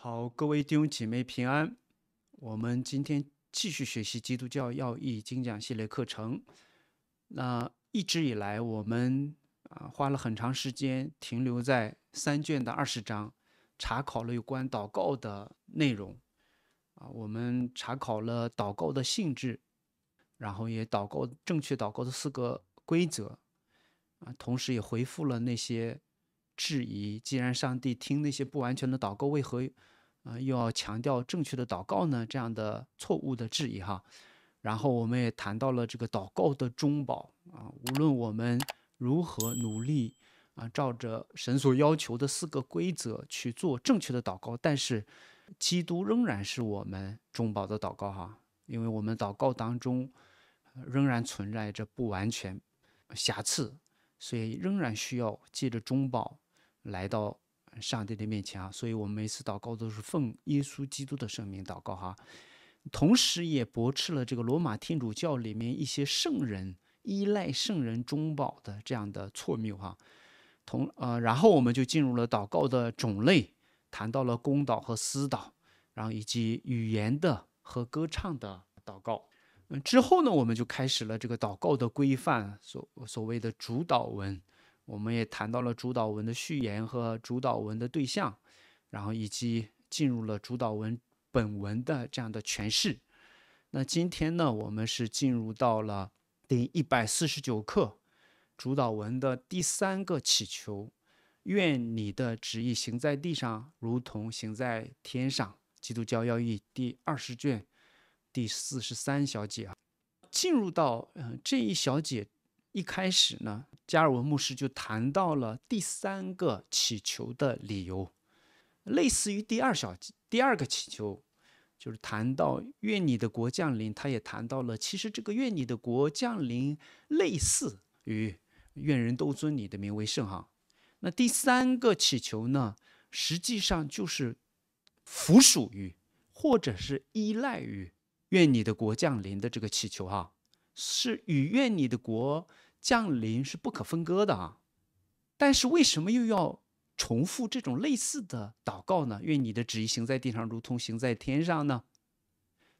好，各位弟兄姐妹平安。我们今天继续学习《基督教要义》精讲系列课程。那一直以来，我们啊花了很长时间停留在三卷的二十章，查考了有关祷告的内容啊，我们查考了祷告的性质，然后也祷告正确祷告的四个规则啊，同时也回复了那些。质疑，既然上帝听那些不完全的祷告，为何啊又要强调正确的祷告呢？这样的错误的质疑哈。然后我们也谈到了这个祷告的中保啊，无论我们如何努力啊，照着神所要求的四个规则去做正确的祷告，但是基督仍然是我们中保的祷告哈，因为我们祷告当中仍然存在着不完全、瑕疵，所以仍然需要借着中保。来到上帝的面前啊，所以我们每次祷告都是奉耶稣基督的圣名祷告哈，同时也驳斥了这个罗马天主教里面一些圣人依赖圣人中保的这样的错谬哈。同呃，然后我们就进入了祷告的种类，谈到了公祷和私祷，然后以及语言的和歌唱的祷告。嗯，之后呢，我们就开始了这个祷告的规范，所所谓的主导文。我们也谈到了主导文的序言和主导文的对象，然后以及进入了主导文本文的这样的诠释。那今天呢，我们是进入到了第一百四十九课，主导文的第三个祈求：愿你的旨意行在地上，如同行在天上。基督教要义第二十卷第四十三小节，啊，进入到嗯这一小节。一开始呢，加尔文牧师就谈到了第三个祈求的理由，类似于第二小第二个祈求，就是谈到愿你的国降临。他也谈到了，其实这个愿你的国降临，类似于愿人都尊你的名为圣哈。那第三个祈求呢，实际上就是服属于或者是依赖于愿你的国降临的这个祈求哈。是与愿你的国降临是不可分割的啊，但是为什么又要重复这种类似的祷告呢？愿你的旨意行在地上，如同行在天上呢？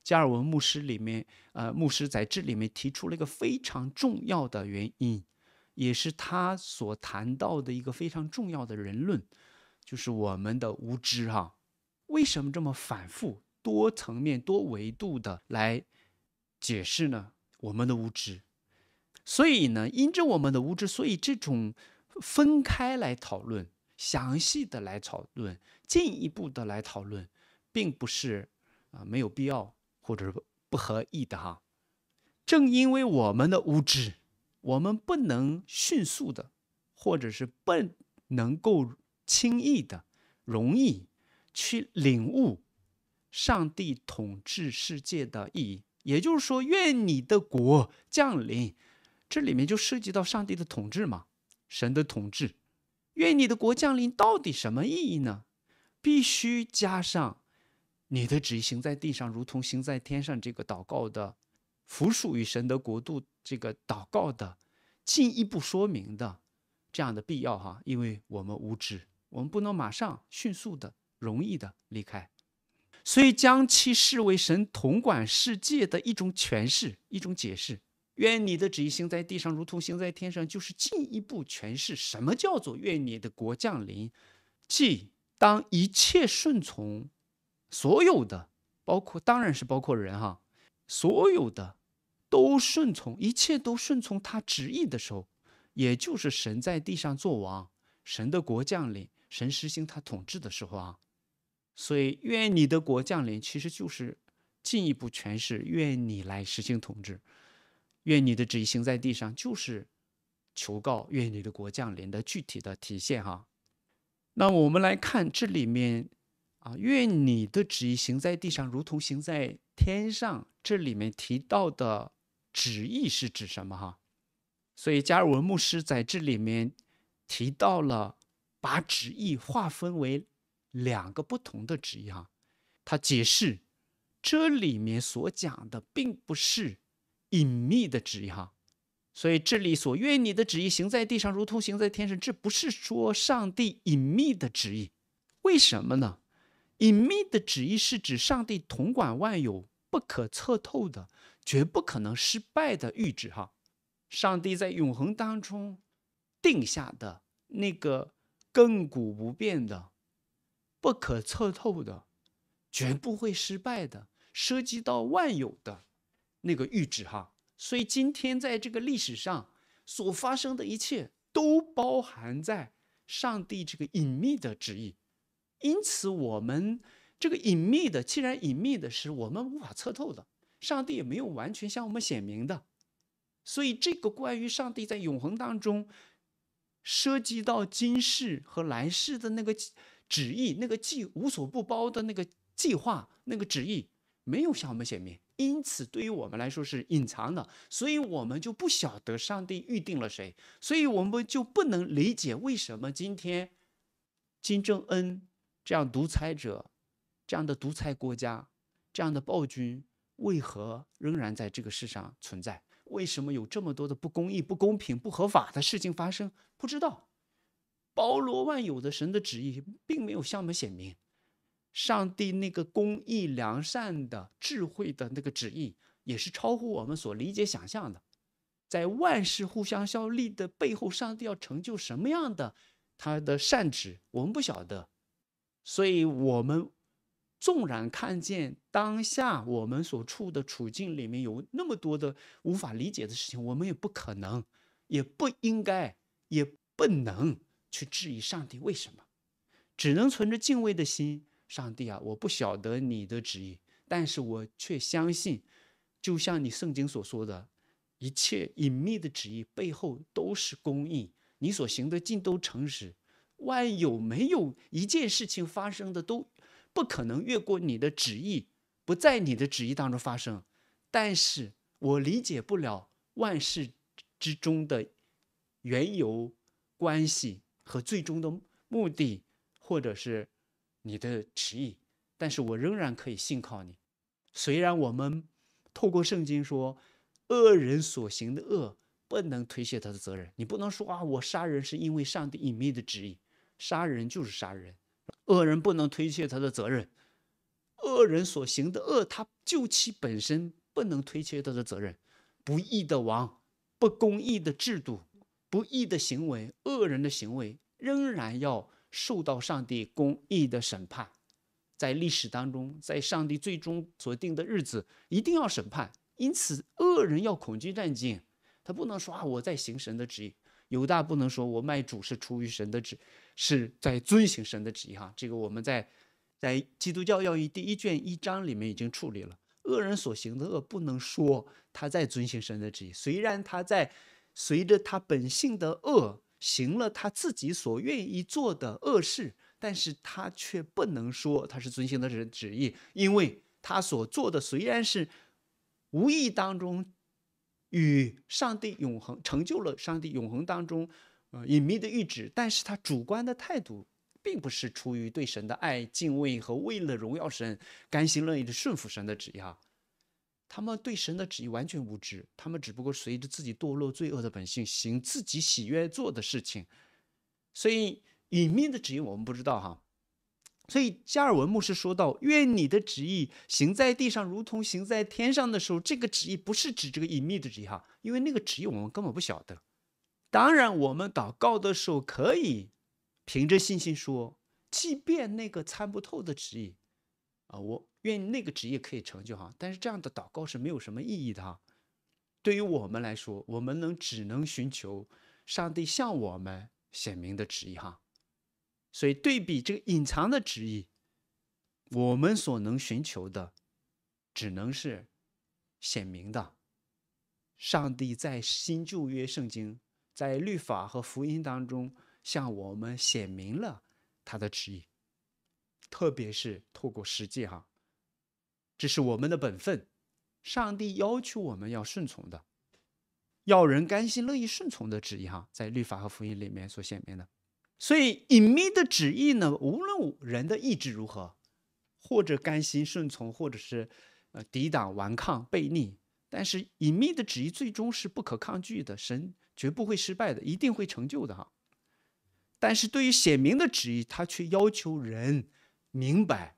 加尔文牧师里面，呃，牧师在这里面提出了一个非常重要的原因，也是他所谈到的一个非常重要的人论，就是我们的无知哈。为什么这么反复、多层面、多维度的来解释呢？我们的无知，所以呢，因着我们的无知，所以这种分开来讨论、详细的来讨论、进一步的来讨论，并不是啊没有必要或者不合意的哈。正因为我们的无知，我们不能迅速的，或者是不能够轻易的、容易去领悟上帝统治世界的意义。也就是说，愿你的国降临，这里面就涉及到上帝的统治嘛，神的统治。愿你的国降临，到底什么意义呢？必须加上，你的旨意行在地上，如同行在天上。这个祷告的，服属于神的国度，这个祷告的，进一步说明的，这样的必要哈，因为我们无知，我们不能马上、迅速的、容易的离开。所以将其视为神统管世界的一种诠释，一种解释。愿你的旨意行在地上，如同行在天上，就是进一步诠释什么叫做愿你的国降临，即当一切顺从，所有的，包括当然是包括人哈，所有的都顺从，一切都顺从他旨意的时候，也就是神在地上作王，神的国降临，神实行他统治的时候啊。所以，愿你的国降临，其实就是进一步诠释愿你来实行统治，愿你的旨意行在地上，就是求告愿你的国降临的具体的体现哈。那我们来看这里面啊，愿你的旨意行在地上，如同行在天上。这里面提到的旨意是指什么哈？所以，加尔文牧师在这里面提到了把旨意划分为。两个不同的旨意哈，他解释，这里面所讲的并不是隐秘的旨意哈，所以这里所愿你的旨意行在地上，如同行在天上，这不是说上帝隐秘的旨意，为什么呢？隐秘的旨意是指上帝统管万有、不可测透的、绝不可能失败的预旨哈，上帝在永恒当中定下的那个亘古不变的。不可测透的，绝不会失败的，涉及到万有的那个预知哈。所以今天在这个历史上所发生的一切，都包含在上帝这个隐秘的旨意。因此，我们这个隐秘的，既然隐秘的是我们无法测透的，上帝也没有完全向我们显明的。所以，这个关于上帝在永恒当中涉及到今世和来世的那个。旨意那个计无所不包的那个计划那个旨意没有向我们显明，因此对于我们来说是隐藏的，所以我们就不晓得上帝预定了谁，所以我们就不能理解为什么今天金正恩这样独裁者、这样的独裁国家、这样的暴君为何仍然在这个世上存在，为什么有这么多的不公义、不公平、不合法的事情发生，不知道。包罗万有的神的旨意，并没有向我们显明。上帝那个公义良善的智慧的那个旨意，也是超乎我们所理解想象的。在万事互相效力的背后，上帝要成就什么样的他的善旨，我们不晓得。所以，我们纵然看见当下我们所处的处境里面有那么多的无法理解的事情，我们也不可能，也不应该，也不能。去质疑上帝为什么只能存着敬畏的心？上帝啊，我不晓得你的旨意，但是我却相信，就像你圣经所说的，一切隐秘的旨意背后都是公义，你所行的尽都诚实。万有没有一件事情发生的都不可能越过你的旨意，不在你的旨意当中发生。但是，我理解不了万事之中的缘由关系。和最终的目的，或者是你的旨意，但是我仍然可以信靠你。虽然我们透过圣经说，恶人所行的恶不能推卸他的责任，你不能说啊，我杀人是因为上帝隐秘的旨意，杀人就是杀人。恶人不能推卸他的责任，恶人所行的恶，他就其本身不能推卸他的责任。不义的王，不公义的制度。不义的行为，恶人的行为仍然要受到上帝公义的审判，在历史当中，在上帝最终所定的日子，一定要审判。因此，恶人要恐惧战兢，他不能说啊，我在行神的旨意。犹大不能说，我卖主是出于神的旨，是在遵行神的旨意。哈，这个我们在在《基督教要义》第一卷一章里面已经处理了。恶人所行的恶，不能说他在遵行神的旨意，虽然他在。随着他本性的恶，行了他自己所愿意做的恶事，但是他却不能说他是遵行的人旨意，因为他所做的虽然是无意当中与上帝永恒成就了上帝永恒当中呃隐秘的预旨，但是他主观的态度并不是出于对神的爱、敬畏和为了荣耀神甘心乐意的顺服神的旨意啊。他们对神的旨意完全无知，他们只不过随着自己堕落罪恶的本性行自己喜悦做的事情。所以隐秘的旨意我们不知道哈。所以加尔文牧师说到：“愿你的旨意行在地上，如同行在天上的时候。”这个旨意不是指这个隐秘的旨意哈，因为那个旨意我们根本不晓得。当然，我们祷告的时候可以凭着信心说，即便那个参不透的旨意啊，我。愿那个职业可以成就哈，但是这样的祷告是没有什么意义的哈。对于我们来说，我们能只能寻求上帝向我们显明的旨意哈。所以对比这个隐藏的旨意，我们所能寻求的只能是显明的。上帝在新旧约圣经、在律法和福音当中向我们显明了他的旨意，特别是透过实际哈。这是我们的本分，上帝要求我们要顺从的，要人甘心乐意顺从的旨意哈，在律法和福音里面所显明的。所以隐秘的旨意呢，无论人的意志如何，或者甘心顺从，或者是呃抵挡顽抗悖逆，但是隐秘的旨意最终是不可抗拒的，神绝不会失败的，一定会成就的哈。但是对于显明的旨意，他却要求人明白。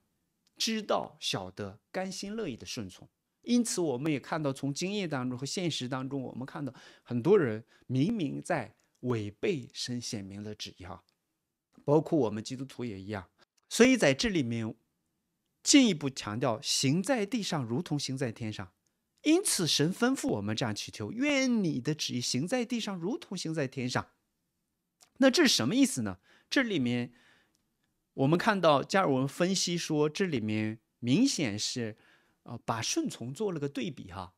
知道、晓得、甘心乐意的顺从，因此我们也看到，从经验当中和现实当中，我们看到很多人明明在违背神显明的旨意哈，包括我们基督徒也一样。所以在这里面，进一步强调行在地上如同行在天上，因此神吩咐我们这样祈求：愿你的旨意行在地上如同行在天上。那这是什么意思呢？这里面。我们看到，加尔文分析说，这里面明显是，呃，把顺从做了个对比哈，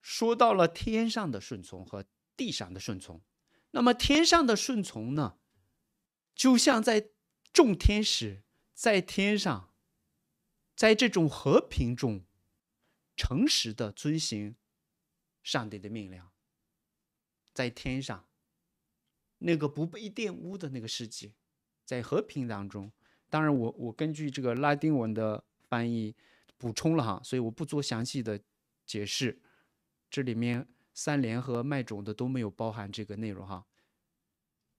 说到了天上的顺从和地上的顺从。那么天上的顺从呢，就像在众天使在天上，在这种和平中，诚实的遵循上帝的命令，在天上那个不被玷污的那个世界。在和平当中，当然我我根据这个拉丁文的翻译补充了哈，所以我不做详细的解释。这里面三联和麦种的都没有包含这个内容哈。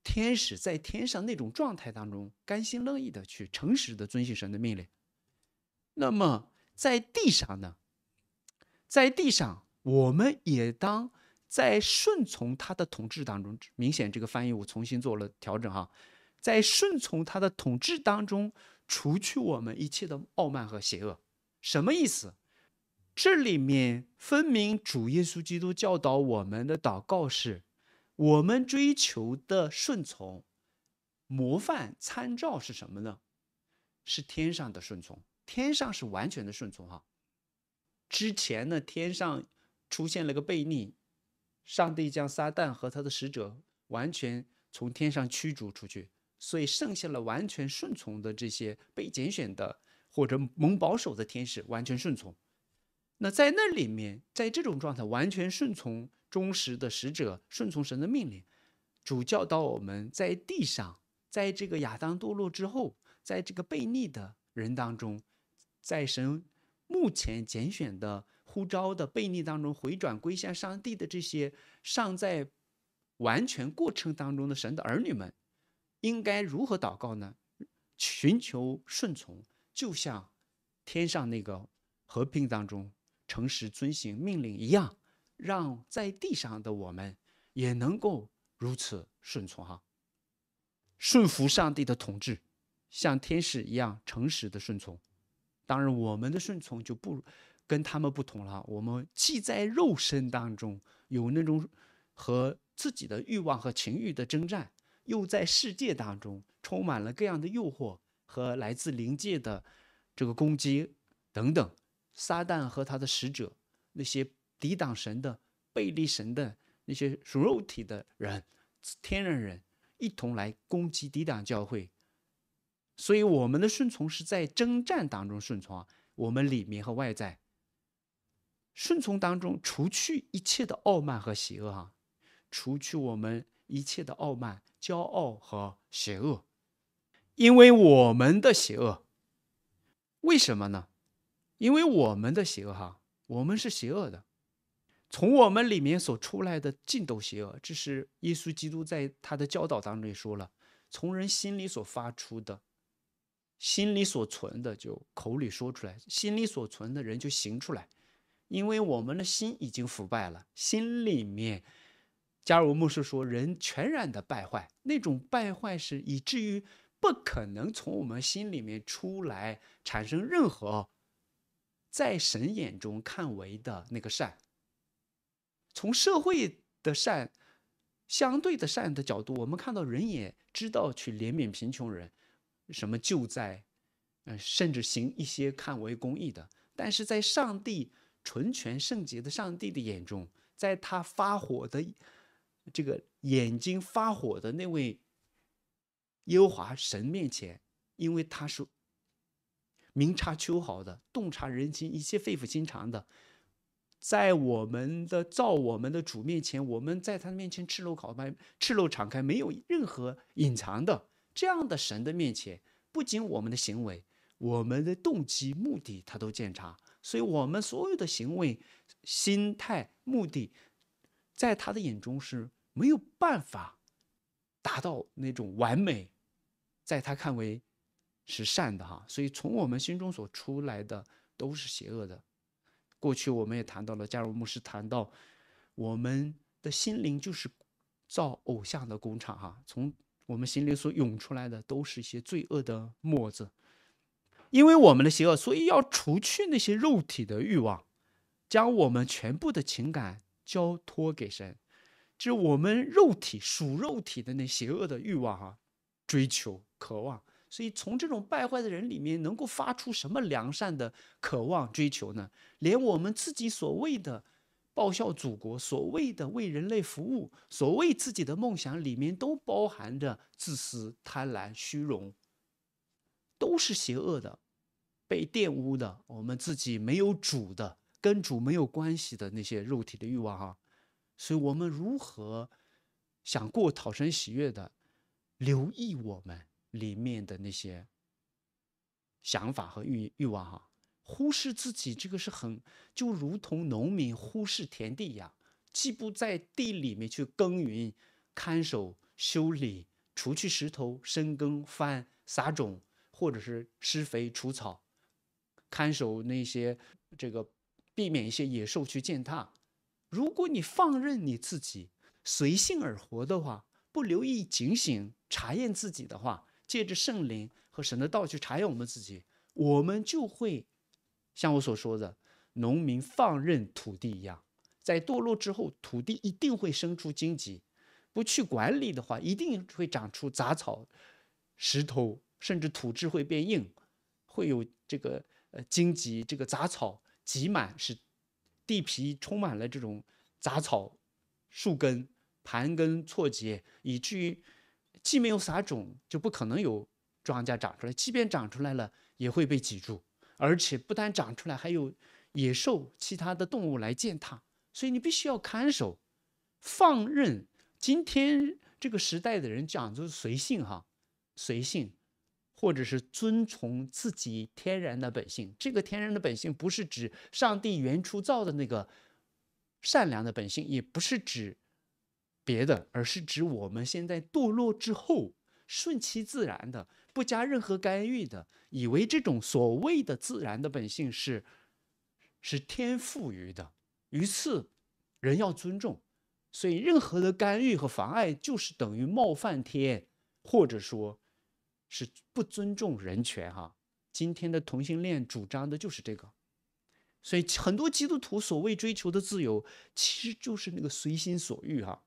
天使在天上那种状态当中，甘心乐意的去诚实的遵行神的命令。那么在地上呢？在地上我们也当在顺从他的统治当中。明显这个翻译我重新做了调整哈。在顺从他的统治当中，除去我们一切的傲慢和邪恶，什么意思？这里面分明主耶稣基督教导我们的祷告是，我们追求的顺从模范参照是什么呢？是天上的顺从，天上是完全的顺从哈。之前呢，天上出现了个悖逆，上帝将撒旦和他的使者完全从天上驱逐出去。所以剩下了完全顺从的这些被拣选的或者蒙保守的天使，完全顺从。那在那里面，在这种状态完全顺从、忠实的使者，顺从神的命令，主教导我们在地上，在这个亚当堕落之后，在这个悖逆的人当中，在神目前拣选的呼召的悖逆当中回转归向上帝的这些尚在完全过程当中的神的儿女们。应该如何祷告呢？寻求顺从，就像天上那个和平当中诚实遵行命令一样，让在地上的我们也能够如此顺从哈，顺服上帝的统治，像天使一样诚实的顺从。当然，我们的顺从就不跟他们不同了。我们既在肉身当中有那种和自己的欲望和情欲的征战。又在世界当中充满了各样的诱惑和来自灵界的这个攻击等等，撒旦和他的使者那些抵挡神的背离神的那些属肉体的人、天然人，一同来攻击抵挡教会。所以我们的顺从是在征战当中顺从，我们里面和外在顺从当中，除去一切的傲慢和邪恶哈，除去我们。一切的傲慢、骄傲和邪恶，因为我们的邪恶。为什么呢？因为我们的邪恶，哈，我们是邪恶的。从我们里面所出来的，尽都邪恶。这是耶稣基督在他的教导当中也说了：从人心里所发出的，心里所存的，就口里说出来；心里所存的人，就行出来。因为我们的心已经腐败了，心里面。加尔文牧师说人全然的败坏，那种败坏是以至于不可能从我们心里面出来产生任何在神眼中看为的那个善。从社会的善、相对的善的角度，我们看到人也知道去怜悯贫穷人，什么救灾，嗯，甚至行一些看为公益的。但是在上帝纯全圣洁的上帝的眼中，在他发火的。这个眼睛发火的那位耶和华神面前，因为他是明察秋毫的，洞察人心，一切肺腑心肠的，在我们的造我们的主面前，我们在他面前赤裸考白，赤裸敞开，没有任何隐藏的。这样的神的面前，不仅我们的行为、我们的动机、目的，他都检查，所以我们所有的行为、心态、目的。在他的眼中是没有办法达到那种完美，在他看为是善的哈，所以从我们心中所出来的都是邪恶的。过去我们也谈到了，加入穆师谈到我们的心灵就是造偶像的工厂哈，从我们心灵所涌出来的都是一些罪恶的沫子，因为我们的邪恶，所以要除去那些肉体的欲望，将我们全部的情感。交托给神，就我们肉体属肉体的那邪恶的欲望啊，追求、渴望。所以从这种败坏的人里面，能够发出什么良善的渴望、追求呢？连我们自己所谓的报效祖国、所谓的为人类服务、所谓自己的梦想，里面都包含着自私、贪婪、虚荣，都是邪恶的，被玷污的。我们自己没有主的。跟主没有关系的那些肉体的欲望哈，所以我们如何想过讨神喜悦的，留意我们里面的那些想法和欲欲望哈，忽视自己这个是很就如同农民忽视田地一样，既不在地里面去耕耘、看守、修理、除去石头、深耕翻、撒种，或者是施肥、除草、看守那些这个。避免一些野兽去践踏。如果你放任你自己随性而活的话，不留意警醒查验自己的话，借着圣灵和神的道去查验我们自己，我们就会像我所说的农民放任土地一样，在堕落之后，土地一定会生出荆棘。不去管理的话，一定会长出杂草、石头，甚至土质会变硬，会有这个呃荆棘、这个杂草。挤满是，地皮充满了这种杂草、树根，盘根错节，以至于既没有撒种，就不可能有庄稼长出来。即便长出来了，也会被挤住。而且不但长出来，还有野兽、其他的动物来践踏。所以你必须要看守。放任今天这个时代的人讲究随性哈，随性。或者是遵从自己天然的本性，这个天然的本性不是指上帝原初造的那个善良的本性，也不是指别的，而是指我们现在堕落之后顺其自然的、不加任何干预的，以为这种所谓的自然的本性是是天赋于的。于是，人要尊重，所以任何的干预和妨碍就是等于冒犯天，或者说。是不尊重人权哈！今天的同性恋主张的就是这个，所以很多基督徒所谓追求的自由，其实就是那个随心所欲哈，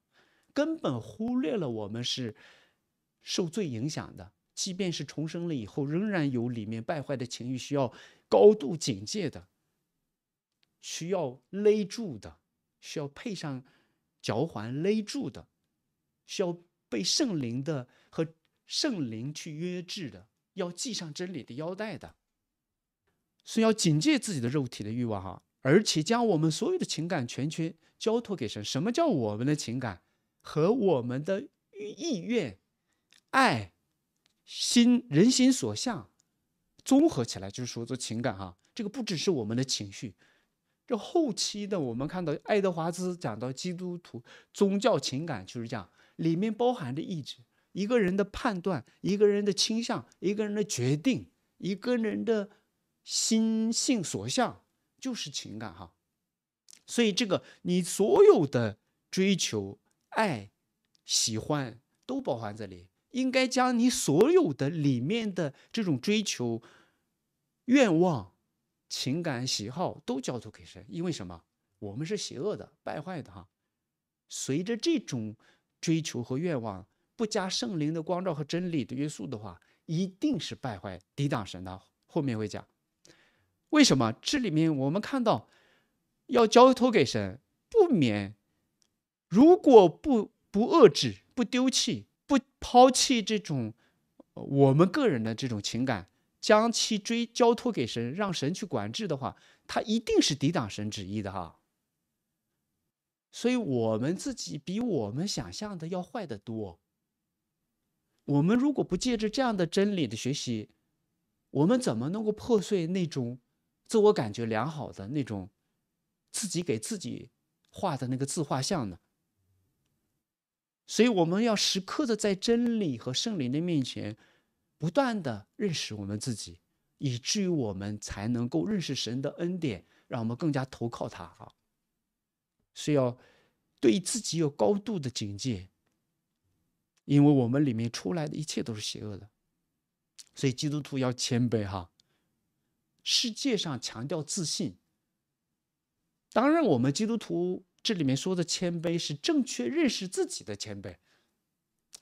根本忽略了我们是受罪影响的。即便是重生了以后，仍然有里面败坏的情欲，需要高度警戒的，需要勒住的，需要配上脚环勒住的，需要被圣灵的。圣灵去约制的，要系上真理的腰带的，所以要警戒自己的肉体的欲望哈，而且将我们所有的情感全权交托给神。什么叫我们的情感？和我们的意愿、爱、心、人心所向，综合起来就是说做情感哈。这个不只是我们的情绪，这后期的我们看到爱德华兹讲到基督徒宗教情感就是这样，里面包含着意志。一个人的判断，一个人的倾向，一个人的决定，一个人的心性所向，就是情感哈。所以，这个你所有的追求、爱、喜欢都包含在里。应该将你所有的里面的这种追求、愿望、情感、喜好都叫做给神，因为什么？我们是邪恶的、败坏的哈。随着这种追求和愿望。不加圣灵的光照和真理的约束的话，一定是败坏、抵挡神的。后面会讲为什么？这里面我们看到，要交托给神，不免如果不不遏制、不丢弃、不抛弃这种我们个人的这种情感，将其追交托给神，让神去管制的话，他一定是抵挡神旨意的哈。所以我们自己比我们想象的要坏的多。我们如果不借着这样的真理的学习，我们怎么能够破碎那种自我感觉良好的那种自己给自己画的那个自画像呢？所以我们要时刻的在真理和圣灵的面前不断的认识我们自己，以至于我们才能够认识神的恩典，让我们更加投靠他啊！是要对自己有高度的警戒。因为我们里面出来的一切都是邪恶的，所以基督徒要谦卑哈。世界上强调自信，当然我们基督徒这里面说的谦卑是正确认识自己的谦卑，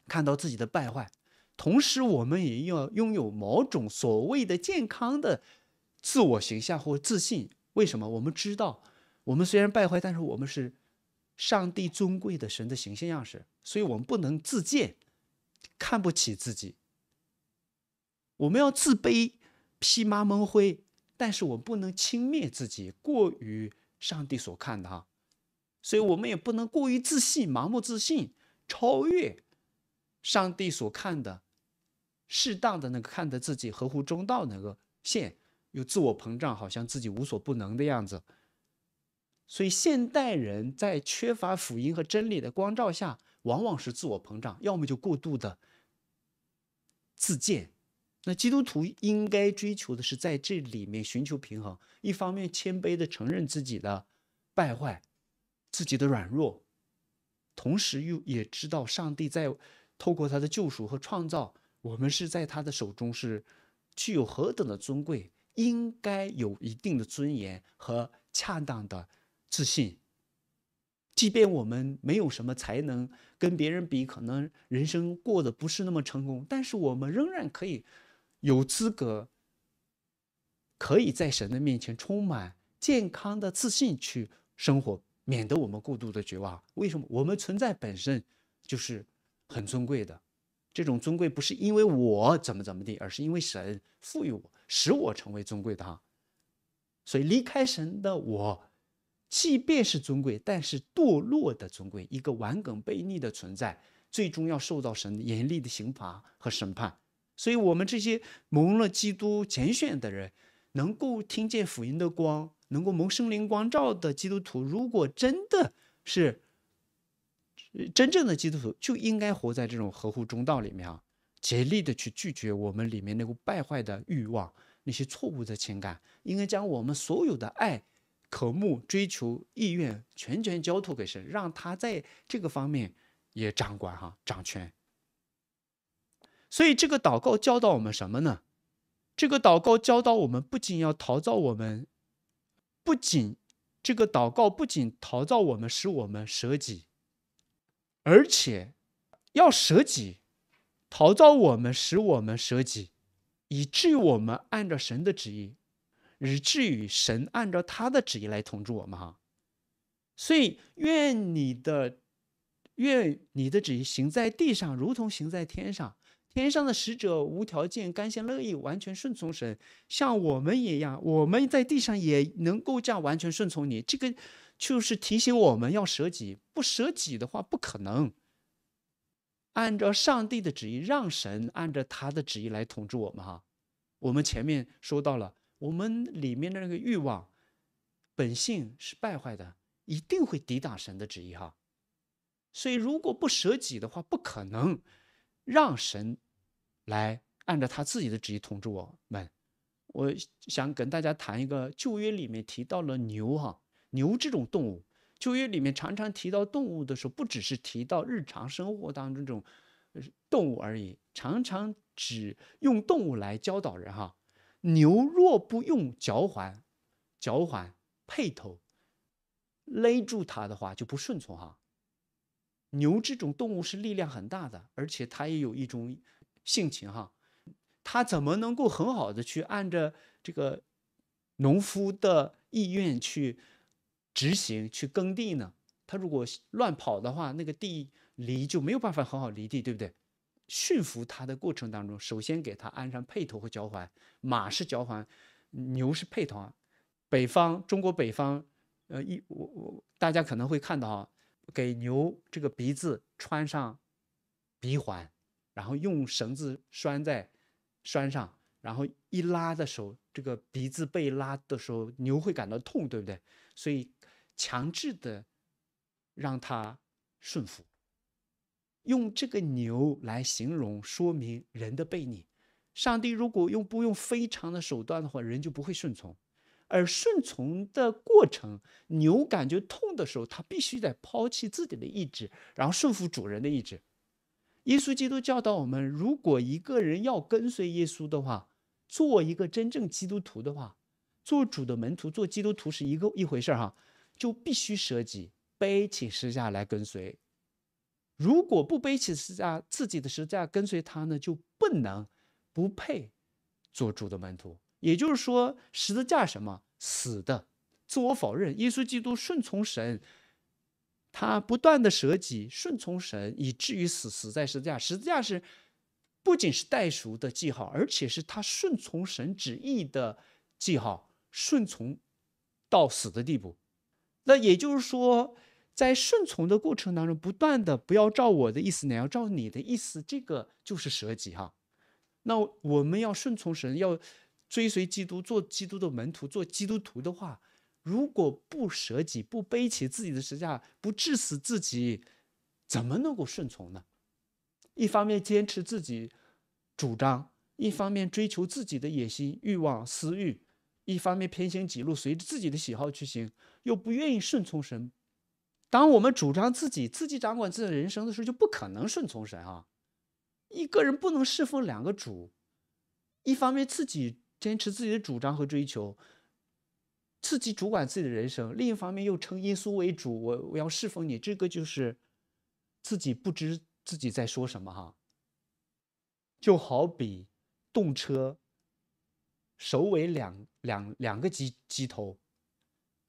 看到自己的败坏，同时我们也要拥有某种所谓的健康的自我形象或自信。为什么？我们知道，我们虽然败坏，但是我们是。上帝尊贵的神的形象样式，所以我们不能自贱，看不起自己。我们要自卑，披麻蒙灰，但是我们不能轻蔑自己，过于上帝所看的哈。所以我们也不能过于自信，盲目自信，超越上帝所看的，适当的那个看的自己合乎中道那个线，又自我膨胀，好像自己无所不能的样子。所以，现代人在缺乏福音和真理的光照下，往往是自我膨胀，要么就过度的自贱。那基督徒应该追求的是在这里面寻求平衡：一方面谦卑地承认自己的败坏、自己的软弱，同时又也知道上帝在透过他的救赎和创造，我们是在他的手中是具有何等的尊贵，应该有一定的尊严和恰当的。自信，即便我们没有什么才能，跟别人比，可能人生过得不是那么成功，但是我们仍然可以有资格，可以在神的面前充满健康的自信去生活，免得我们过度的绝望。为什么？我们存在本身就是很尊贵的，这种尊贵不是因为我怎么怎么地，而是因为神赋予我，使我成为尊贵的。所以离开神的我。即便是尊贵，但是堕落的尊贵，一个顽梗悖逆的存在，最终要受到神严厉的刑罚和审判。所以，我们这些蒙了基督拣选的人，能够听见福音的光，能够蒙圣灵光照的基督徒，如果真的是真正的基督徒，就应该活在这种合乎中道里面啊，竭力的去拒绝我们里面那个败坏的欲望，那些错误的情感，应该将我们所有的爱。渴慕、追求、意愿，全权交托给神，让他在这个方面也掌管哈、掌权。所以，这个祷告教导我们什么呢？这个祷告教导我们，不仅要陶造我们，不仅这个祷告不仅陶造我们，使我们舍己，而且要舍己，陶造我们，使我们舍己，以至于我们按照神的旨意。以至于神按照他的旨意来统治我们哈，所以愿你的愿你的旨意行在地上，如同行在天上。天上的使者无条件、甘心、乐意、完全顺从神，像我们一样，我们在地上也能够这样完全顺从你。这个就是提醒我们要舍己，不舍己的话不可能按照上帝的旨意，让神按照他的旨意来统治我们哈。我们前面说到了。我们里面的那个欲望，本性是败坏的，一定会抵挡神的旨意哈。所以，如果不舍己的话，不可能让神来按照他自己的旨意统治我们。我想跟大家谈一个旧约里面提到了牛哈，牛这种动物，旧约里面常常提到动物的时候，不只是提到日常生活当中这种动物而已，常常只用动物来教导人哈。牛若不用脚环、脚环配头勒住它的话，就不顺从哈。牛这种动物是力量很大的，而且它也有一种性情哈。它怎么能够很好的去按着这个农夫的意愿去执行去耕地呢？它如果乱跑的话，那个地犁就没有办法很好犁地，对不对？驯服它的过程当中，首先给它安上配头和脚环，马是脚环，牛是配头。啊。北方，中国北方，呃，一我我大家可能会看到哈，给牛这个鼻子穿上鼻环，然后用绳子拴在拴上，然后一拉的时候，这个鼻子被拉的时候，牛会感到痛，对不对？所以强制的让它驯服。用这个牛来形容，说明人的悖逆。上帝如果用不用非常的手段的话，人就不会顺从。而顺从的过程，牛感觉痛的时候，它必须得抛弃自己的意志，然后顺服主人的意志。耶稣基督教导我们，如果一个人要跟随耶稣的话，做一个真正基督徒的话，做主的门徒，做基督徒是一个一回事儿哈，就必须舍己，背起十字架来跟随。如果不背起十字架，自己的十字架跟随他呢，就不能不配做主的门徒。也就是说，十字架什么死的，自我否认。耶稣基督顺从神，他不断的舍己，顺从神，以至于死，死在十字架。十字架是不仅是代赎的记号，而且是他顺从神旨意的记号，顺从到死的地步。那也就是说。在顺从的过程当中，不断的不要照我的意思，你要照你的意思，这个就是舍己哈。那我们要顺从神，要追随基督，做基督的门徒，做基督徒的话，如果不舍己，不背起自己的十字架，不致死自己，怎么能够顺从呢？一方面坚持自己主张，一方面追求自己的野心、欲望、私欲，一方面偏行己路，随着自己的喜好去行，又不愿意顺从神。当我们主张自己自己掌管自己的人生的时候，就不可能顺从神啊！一个人不能侍奉两个主，一方面自己坚持自己的主张和追求，自己主管自己的人生；另一方面又称耶稣为主，我我要侍奉你。这个就是自己不知自己在说什么哈！就好比动车首尾两两两个机机头。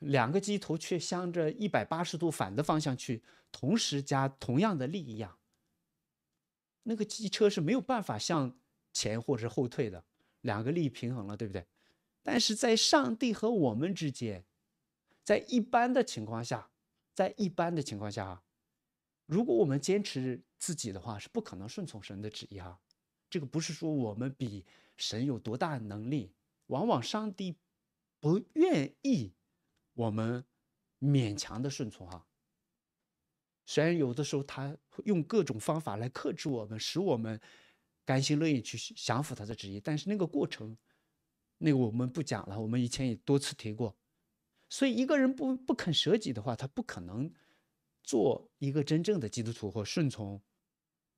两个机头却向着一百八十度反的方向去，同时加同样的力一样。那个机车是没有办法向前或者后退的，两个力平衡了，对不对？但是在上帝和我们之间，在一般的情况下，在一般的情况下，啊，如果我们坚持自己的话，是不可能顺从神的旨意啊。这个不是说我们比神有多大能力，往往上帝不愿意。我们勉强的顺从哈，虽然有的时候他用各种方法来克制我们，使我们甘心乐意去降服他的旨意，但是那个过程，那个我们不讲了。我们以前也多次提过，所以一个人不不肯舍己的话，他不可能做一个真正的基督徒或顺从。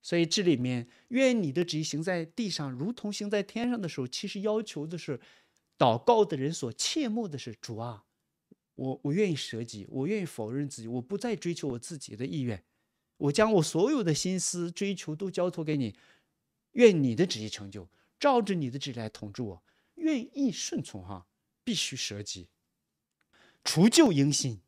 所以这里面，愿你的旨意行在地上，如同行在天上的时候，其实要求的是祷告的人所切莫的是主啊。我我愿意舍己，我愿意否认自己，我不再追求我自己的意愿，我将我所有的心思追求都交托给你，愿你的旨意成就，照着你的旨意来统治我，愿意顺从哈，必须舍己，除旧迎新，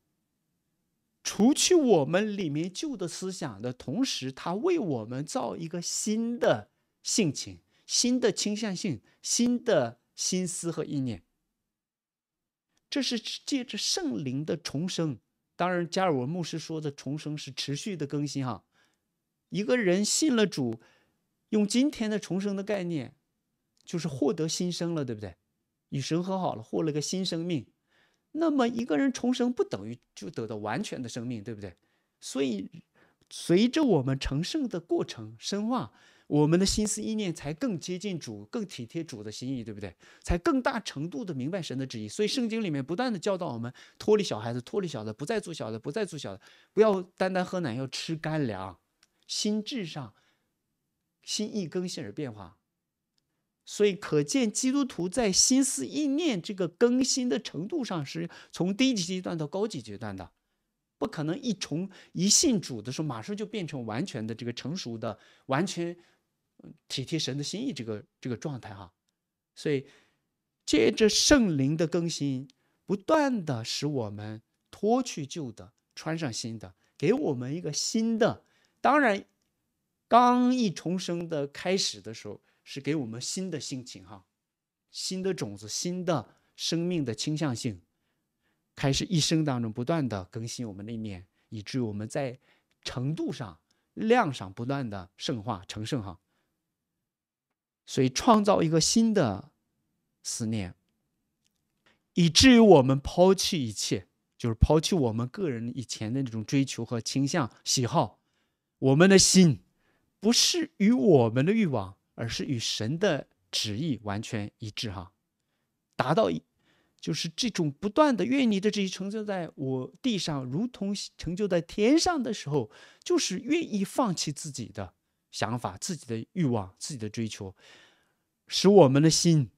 除去我们里面旧的思想的同时，他为我们造一个新的性情、新的倾向性、新的心思和意念。这是借着圣灵的重生，当然加尔文牧师说的重生是持续的更新哈。一个人信了主，用今天的重生的概念，就是获得新生了，对不对？与神和好了，获了个新生命。那么一个人重生不等于就得到完全的生命，对不对？所以，随着我们成圣的过程深化。我们的心思意念才更接近主，更体贴主的心意，对不对？才更大程度的明白神的旨意。所以圣经里面不断的教导我们脱离小孩子，脱离小的，不再做小的，不再做小的，不要单单喝奶，要吃干粮。心智上，心意更新而变化。所以可见基督徒在心思意念这个更新的程度上，是从低级阶段到高级阶段的，不可能一从一信主的时候马上就变成完全的这个成熟的完全。体贴神的心意，这个这个状态哈，所以借着圣灵的更新，不断的使我们脱去旧的，穿上新的，给我们一个新的。当然，刚一重生的开始的时候，是给我们新的性情哈，新的种子，新的生命的倾向性，开始一生当中不断的更新我们那面，以至于我们在程度上、量上不断的圣化成圣哈。所以，创造一个新的思念，以至于我们抛弃一切，就是抛弃我们个人以前的那种追求和倾向、喜好。我们的心不是与我们的欲望，而是与神的旨意完全一致。哈，达到一，就是这种不断的愿你的旨意成就，在我地上，如同成就在天上的时候，就是愿意放弃自己的。想法、自己的欲望、自己的追求，使我们的心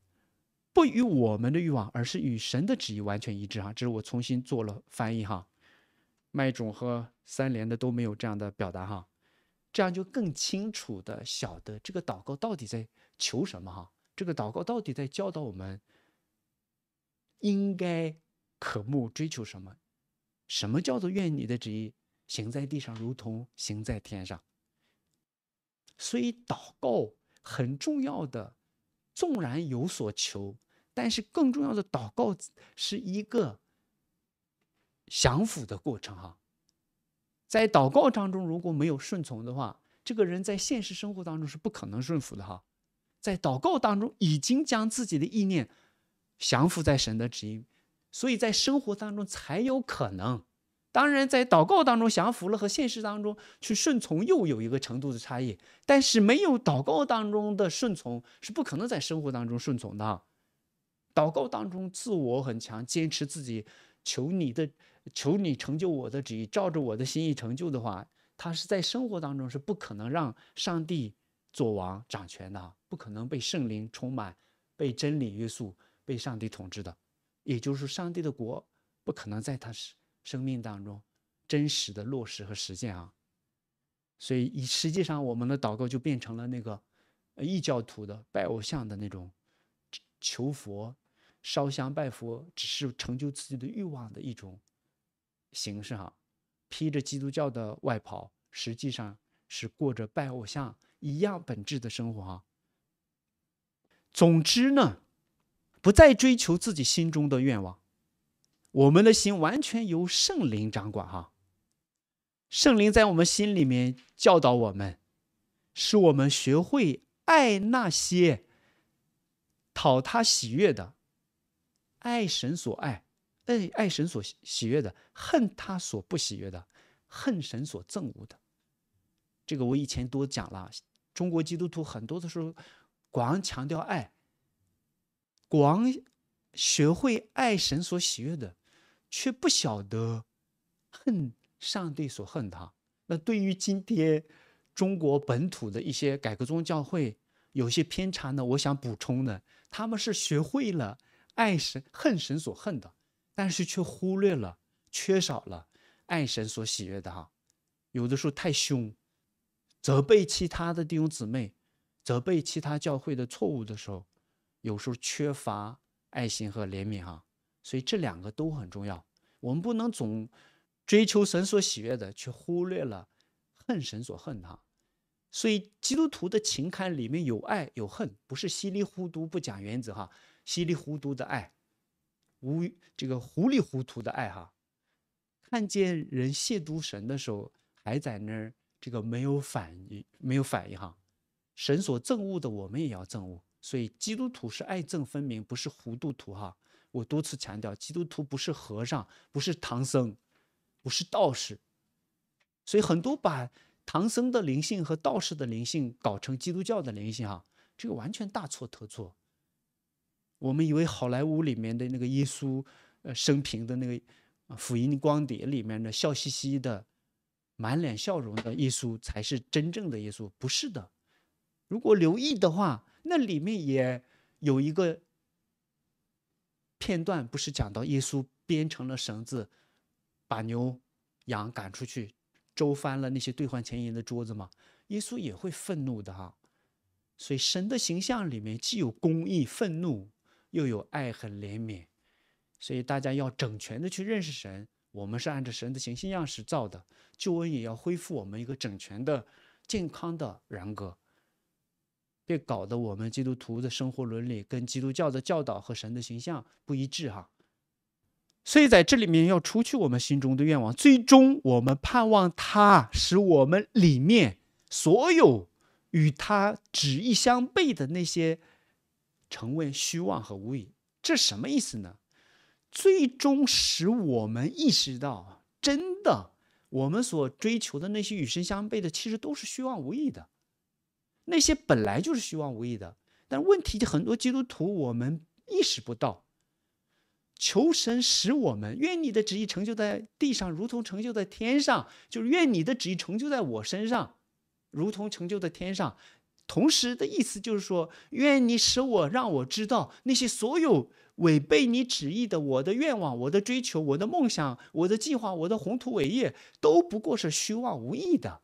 不与我们的欲望，而是与神的旨意完全一致。哈，这是我重新做了翻译。哈，麦种和三联的都没有这样的表达。哈，这样就更清楚的晓得这个祷告到底在求什么。哈，这个祷告到底在教导我们应该渴慕追求什么？什么叫做愿你的旨意行在地上，如同行在天上？所以祷告很重要的，纵然有所求，但是更重要的祷告是一个降服的过程哈。在祷告当中，如果没有顺从的话，这个人在现实生活当中是不可能顺服的哈。在祷告当中，已经将自己的意念降服在神的旨意，所以在生活当中才有可能。当然，在祷告当中降服了，和现实当中去顺从又有一个程度的差异。但是，没有祷告当中的顺从，是不可能在生活当中顺从的。祷告当中自我很强，坚持自己，求你的，求你成就我的旨意，照着我的心意成就的话，他是在生活当中是不可能让上帝做王掌权的，不可能被圣灵充满，被真理约束，被上帝统治的。也就是，上帝的国不可能在他是。生命当中真实的落实和实践啊，所以实际上我们的祷告就变成了那个异教徒的拜偶像的那种求佛、烧香拜佛，只是成就自己的欲望的一种形式哈。披着基督教的外袍，实际上是过着拜偶像一样本质的生活哈。总之呢，不再追求自己心中的愿望。我们的心完全由圣灵掌管，哈，圣灵在我们心里面教导我们，使我们学会爱那些讨他喜悦的，爱神所爱，爱爱神所喜悦的；恨他所不喜悦的，恨神所憎恶的。这个我以前多讲了，中国基督徒很多的时候，光强调爱，光学会爱神所喜悦的。却不晓得恨上帝所恨他。那对于今天中国本土的一些改革宗教会有些偏差呢？我想补充的，他们是学会了爱神恨神所恨的，但是却忽略了缺少了爱神所喜悦的哈。有的时候太凶，责备其他的弟兄姊妹，责备其他教会的错误的时候，有时候缺乏爱心和怜悯哈。所以这两个都很重要，我们不能总追求神所喜悦的，却忽略了恨神所恨他。所以基督徒的情感里面有爱有恨，不是稀里糊涂不讲原则哈，稀里糊涂的爱，无这个糊里糊涂的爱哈。看见人亵渎神的时候，还在那儿这个没有反应，没有反应哈。神所憎恶的，我们也要憎恶。所以基督徒是爱憎分明，不是糊涂徒哈。我多次强调，基督徒不是和尚，不是唐僧，不是道士，所以很多把唐僧的灵性和道士的灵性搞成基督教的灵性，啊，这个完全大错特错。我们以为好莱坞里面的那个耶稣，呃，生平的那个福音光碟里面的笑嘻嘻的、满脸笑容的耶稣才是真正的耶稣，不是的。如果留意的话，那里面也有一个。片段不是讲到耶稣编成了绳子，把牛、羊赶出去，周翻了那些兑换钱银的桌子吗？耶稣也会愤怒的哈。所以神的形象里面既有公义、愤怒，又有爱、恨、怜悯。所以大家要整全的去认识神。我们是按照神的形象样式造的，救恩也要恢复我们一个整全的、健康的人格。这搞得我们基督徒的生活伦理跟基督教的教导和神的形象不一致哈，所以在这里面要除去我们心中的愿望，最终我们盼望他使我们里面所有与他旨意相悖的那些成为虚妄和无以，这什么意思呢？最终使我们意识到，真的我们所追求的那些与神相悖的，其实都是虚妄无益的。那些本来就是虚妄无益的，但问题很多基督徒我们意识不到。求神使我们愿你的旨意成就在地上，如同成就在天上；就是愿你的旨意成就在我身上，如同成就在天上。同时的意思就是说，愿你使我让我知道，那些所有违背你旨意的，我的愿望、我的追求、我的梦想、我的计划、我的宏图伟业，都不过是虚妄无益的。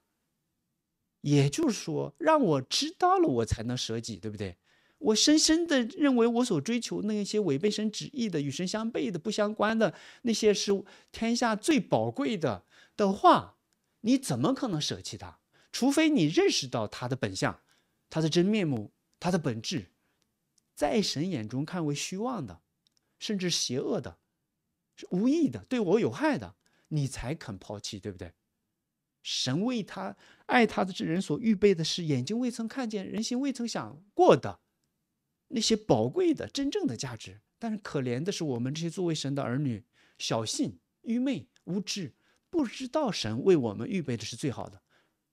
也就是说，让我知道了，我才能舍己，对不对？我深深的认为，我所追求那些违背神旨意的、与神相悖的、不相关的那些，是天下最宝贵的的话，你怎么可能舍弃它？除非你认识到它的本相、它的真面目、它的本质，在神眼中看为虚妄的、甚至邪恶的、无益的、对我有害的，你才肯抛弃，对不对？神为他爱他的这人所预备的是眼睛未曾看见、人心未曾想过的那些宝贵的、真正的价值。但是可怜的是，我们这些作为神的儿女，小信、愚昧、无知，不知道神为我们预备的是最好的。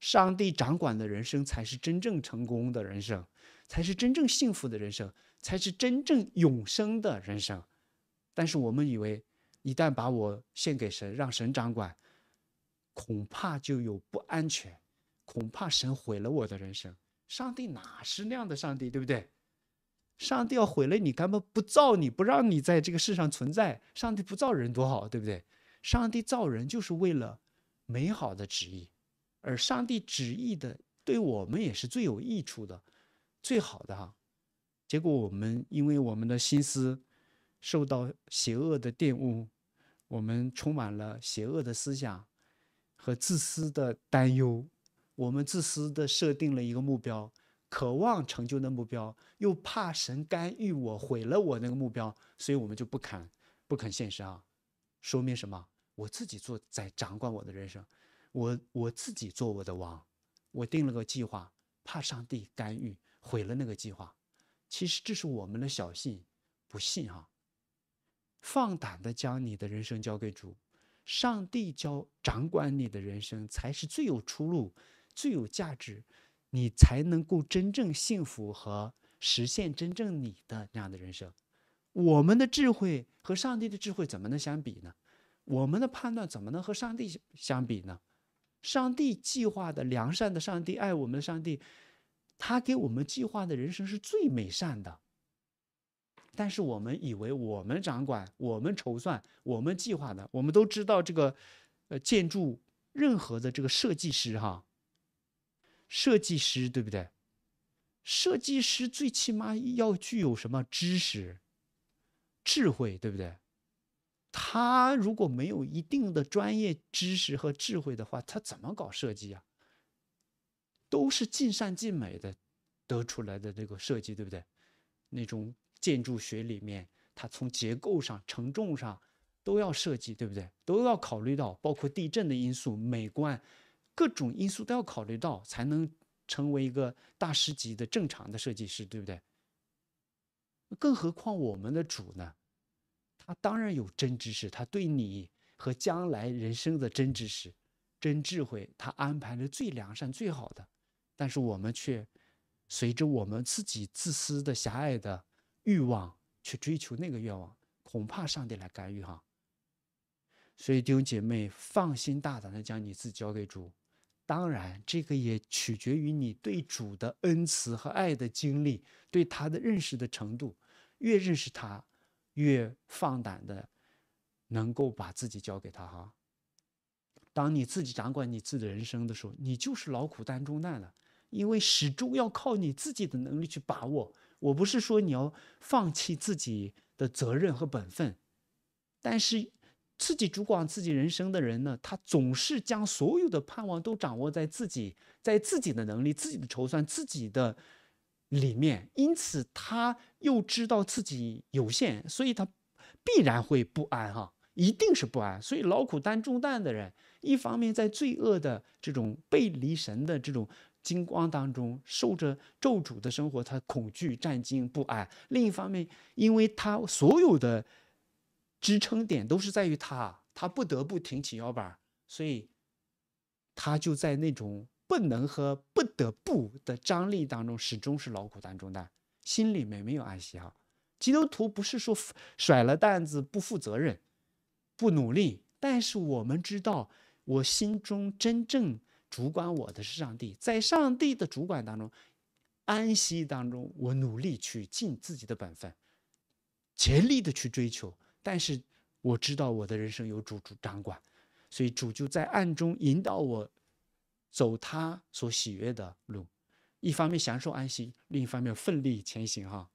上帝掌管的人生才是真正成功的人生，才是真正幸福的人生，才是真正永生的人生。但是我们以为，一旦把我献给神，让神掌管。恐怕就有不安全，恐怕神毁了我的人生。上帝哪是那样的？上帝对不对？上帝要毁了你干嘛？不造你不让你在这个世上存在。上帝不造人多好，对不对？上帝造人就是为了美好的旨意，而上帝旨意的对我们也是最有益处的、最好的哈。结果我们因为我们的心思受到邪恶的玷污，我们充满了邪恶的思想。和自私的担忧，我们自私的设定了一个目标，渴望成就的目标，又怕神干预我，毁了我那个目标，所以我们就不肯不肯现实啊。说明什么？我自己做在掌管我的人生，我我自己做我的王，我定了个计划，怕上帝干预毁了那个计划。其实这是我们的小信不信啊。放胆的将你的人生交给主。上帝教掌管你的人生，才是最有出路、最有价值，你才能够真正幸福和实现真正你的那样的人生。我们的智慧和上帝的智慧怎么能相比呢？我们的判断怎么能和上帝相比呢？上帝计划的良善的，上帝爱我们的上帝，他给我们计划的人生是最美善的。但是我们以为我们掌管、我们筹算、我们计划的，我们都知道这个，呃，建筑任何的这个设计师哈，设计师对不对？设计师最起码要具有什么知识、智慧，对不对？他如果没有一定的专业知识和智慧的话，他怎么搞设计啊？都是尽善尽美的得出来的那个设计，对不对？那种。建筑学里面，它从结构上、承重上都要设计，对不对？都要考虑到包括地震的因素、美观，各种因素都要考虑到，才能成为一个大师级的正常的设计师，对不对？更何况我们的主呢？他当然有真知识，他对你和将来人生的真知识、真智慧，他安排的最良善、最好的。但是我们却随着我们自己自私的、狭隘的。欲望去追求那个愿望，恐怕上帝来干预哈。所以弟兄姐妹，放心大胆的将你自己交给主。当然，这个也取决于你对主的恩慈和爱的经历，对他的认识的程度。越认识他，越放胆的能够把自己交给他哈。当你自己掌管你自己人生的时候，你就是劳苦担中难了，因为始终要靠你自己的能力去把握。我不是说你要放弃自己的责任和本分，但是自己主管自己人生的人呢，他总是将所有的盼望都掌握在自己在自己的能力、自己的筹算、自己的里面，因此他又知道自己有限，所以他必然会不安啊，一定是不安。所以劳苦担重担的人，一方面在罪恶的这种背离神的这种。金光当中受着咒主的生活，他恐惧、战惊、不安。另一方面，因为他所有的支撑点都是在于他，他不得不挺起腰板，所以他就在那种不能和不得不的张力当中，始终是劳苦当中的，心里面没有安息。啊。基督徒不是说甩了担子不负责任、不努力，但是我们知道，我心中真正。主管我的是上帝，在上帝的主管当中，安息当中，我努力去尽自己的本分，竭力的去追求。但是我知道我的人生有主主掌管，所以主就在暗中引导我走他所喜悦的路。一方面享受安息，另一方面奋力前行。哈，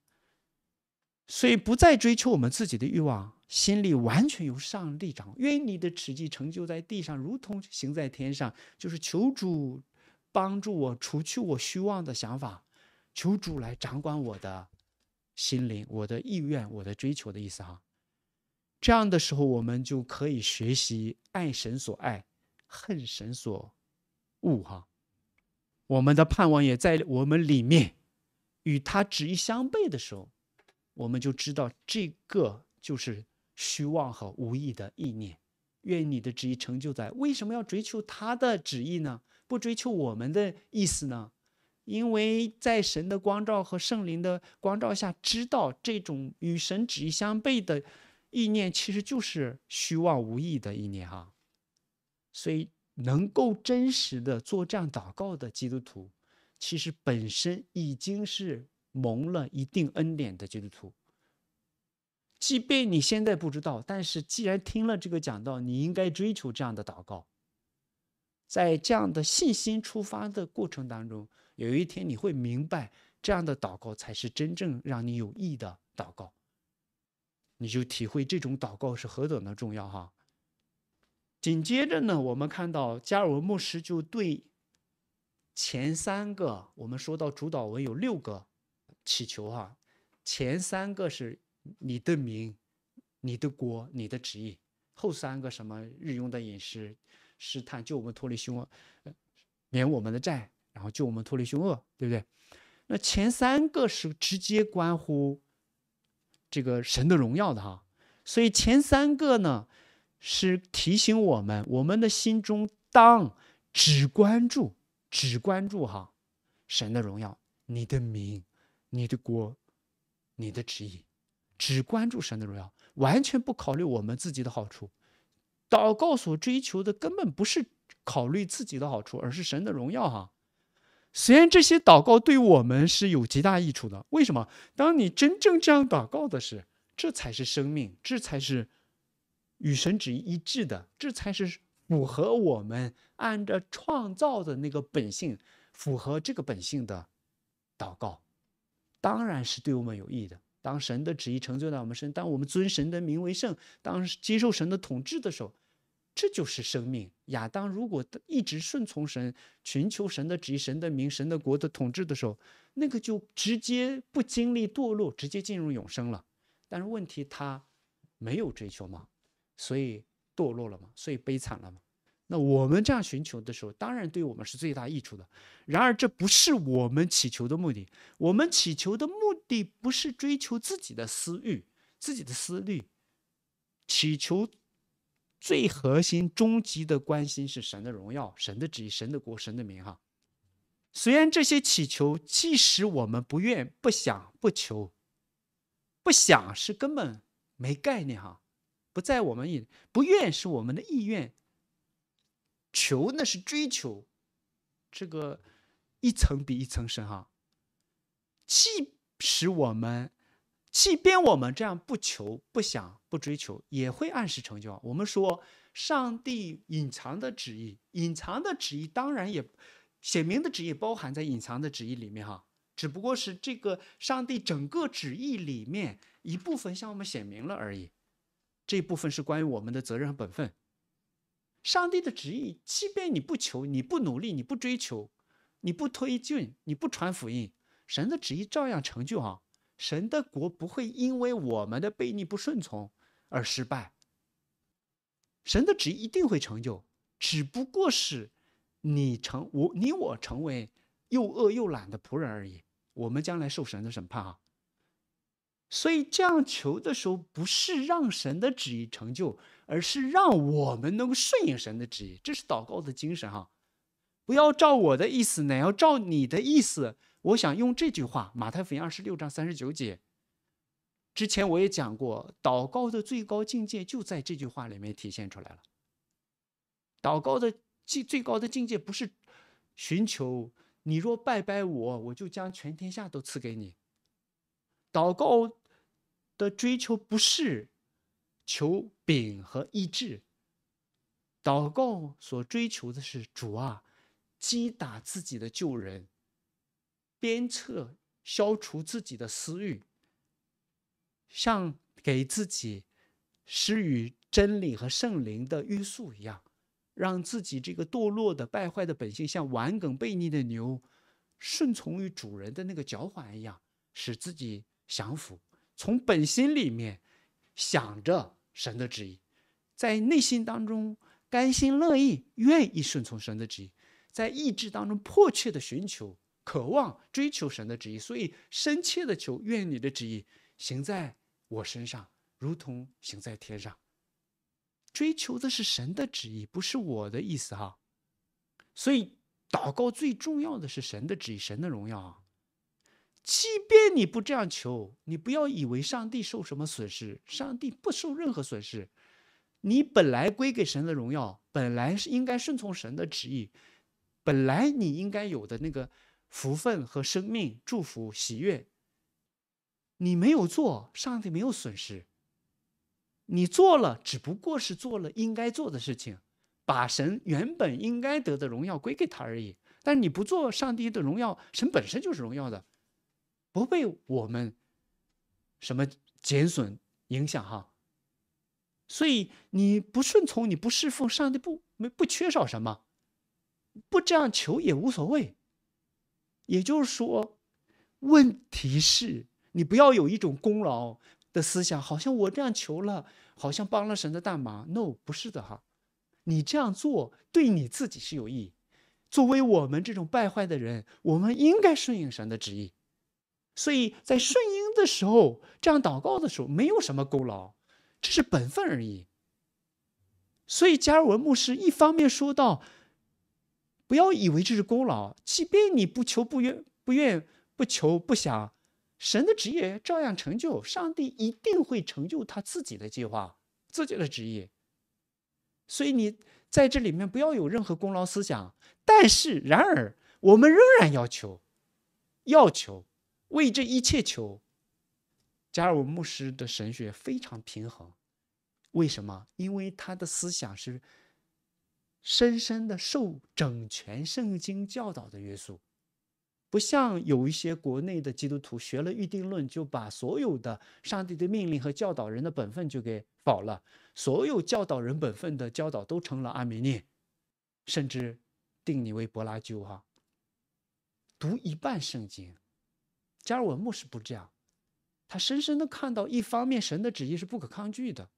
所以不再追求我们自己的欲望。心里完全由上帝掌，愿你的旨意成就在地上，如同行在天上。就是求主帮助我，除去我虚妄的想法，求主来掌管我的心灵、我的意愿、我的追求的意思哈。这样的时候，我们就可以学习爱神所爱，恨神所恶哈。我们的盼望也在我们里面与他旨意相悖的时候，我们就知道这个就是。虚妄和无意的意念，愿你的旨意成就在。为什么要追求他的旨意呢？不追求我们的意思呢？因为在神的光照和圣灵的光照下，知道这种与神旨意相悖的意念，其实就是虚妄无意的意念哈。所以，能够真实的作这样祷告的基督徒，其实本身已经是蒙了一定恩典的基督徒。即便你现在不知道，但是既然听了这个讲道，你应该追求这样的祷告。在这样的信心出发的过程当中，有一天你会明白，这样的祷告才是真正让你有益的祷告。你就体会这种祷告是何等的重要哈。紧接着呢，我们看到加尔文牧师就对前三个，我们说到主导文有六个祈求哈，前三个是。你的名，你的国，你的旨意。后三个什么日用的饮食，试探救我们脱离凶恶，免我们的债，然后救我们脱离凶恶，对不对？那前三个是直接关乎这个神的荣耀的哈。所以前三个呢，是提醒我们，我们的心中当只关注，只关注哈神的荣耀，你的名，你的国，你的旨意。只关注神的荣耀，完全不考虑我们自己的好处。祷告所追求的根本不是考虑自己的好处，而是神的荣耀啊！虽然这些祷告对我们是有极大益处的，为什么？当你真正这样祷告的时候，这才是生命，这才是与神旨意一致的，这才是符合我们按照创造的那个本性，符合这个本性的祷告，当然是对我们有益的。当神的旨意成就在我们身，当我们尊神的名为圣，当接受神的统治的时候，这就是生命。亚当如果一直顺从神，寻求神的旨意、神的名、神的国的统治的时候，那个就直接不经历堕落，直接进入永生了。但是问题，他没有追求吗？所以堕落了吗？所以悲惨了吗？那我们这样寻求的时候，当然对我们是最大益处的。然而，这不是我们祈求的目的。我们祈求的目的不是追求自己的私欲、自己的私利，祈求最核心、终极的关心是神的荣耀、神的旨意、神的国、神的名哈。虽然这些祈求，即使我们不愿、不想、不求，不想是根本没概念哈，不在我们也不愿是我们的意愿。求那是追求，这个一层比一层深哈。即使我们，即便我们这样不求、不想、不追求，也会按时成就。我们说，上帝隐藏的旨意，隐藏的旨意当然也，显明的旨意包含在隐藏的旨意里面哈。只不过是这个上帝整个旨意里面一部分向我们显明了而已。这部分是关于我们的责任和本分。上帝的旨意，即便你不求、你不努力、你不追求、你不推进、你不传福音，神的旨意照样成就啊！神的国不会因为我们的悖逆不顺从而失败。神的旨意一定会成就，只不过是你成我、你我成为又恶又懒的仆人而已。我们将来受神的审判啊！所以这样求的时候，不是让神的旨意成就，而是让我们能够顺应神的旨意，这是祷告的精神哈。不要照我的意思，乃要照你的意思。我想用这句话：马太福音二十六章三十九节。之前我也讲过，祷告的最高境界就在这句话里面体现出来了。祷告的最最高的境界不是寻求，你若拜拜我，我就将全天下都赐给你。祷告。的追求不是求饼和衣食。祷告所追求的是主啊，击打自己的旧人，鞭策消除自己的私欲，像给自己施予真理和圣灵的约束一样，让自己这个堕落的败坏的本性，像顽梗悖逆的牛，顺从于主人的那个脚环一样，使自己降服。从本心里面想着神的旨意，在内心当中甘心乐意、愿意顺从神的旨意，在意志当中迫切的寻求、渴望追求神的旨意，所以深切的求愿你的旨意行在我身上，如同行在天上。追求的是神的旨意，不是我的意思哈。所以祷告最重要的是神的旨意，神的荣耀。啊。即便你不这样求，你不要以为上帝受什么损失，上帝不受任何损失。你本来归给神的荣耀，本来是应该顺从神的旨意，本来你应该有的那个福分和生命、祝福、喜悦，你没有做，上帝没有损失。你做了，只不过是做了应该做的事情，把神原本应该得的荣耀归给他而已。但你不做，上帝的荣耀，神本身就是荣耀的。不被我们什么减损影响哈，所以你不顺从，你不侍奉上帝，不不不缺少什么，不这样求也无所谓。也就是说，问题是，你不要有一种功劳的思想，好像我这样求了，好像帮了神的大忙。No，不是的哈，你这样做对你自己是有益。作为我们这种败坏的人，我们应该顺应神的旨意。所以在顺应的时候，这样祷告的时候，没有什么功劳，这是本分而已。所以加尔文牧师一方面说到：“不要以为这是功劳，即便你不求不愿不愿不求不想，神的职业照样成就，上帝一定会成就他自己的计划，自己的职业。”所以你在这里面不要有任何功劳思想。但是然而，我们仍然要求，要求。为这一切求，加尔文牧师的神学非常平衡。为什么？因为他的思想是深深的受整全圣经教导的约束，不像有一些国内的基督徒学了预定论，就把所有的上帝的命令和教导人的本分就给否了，所有教导人本分的教导都成了阿米念，甚至定你为柏拉修哈，读一半圣经。加尔文牧师不这样，他深深的看到，一方面神的旨意是不可抗拒的，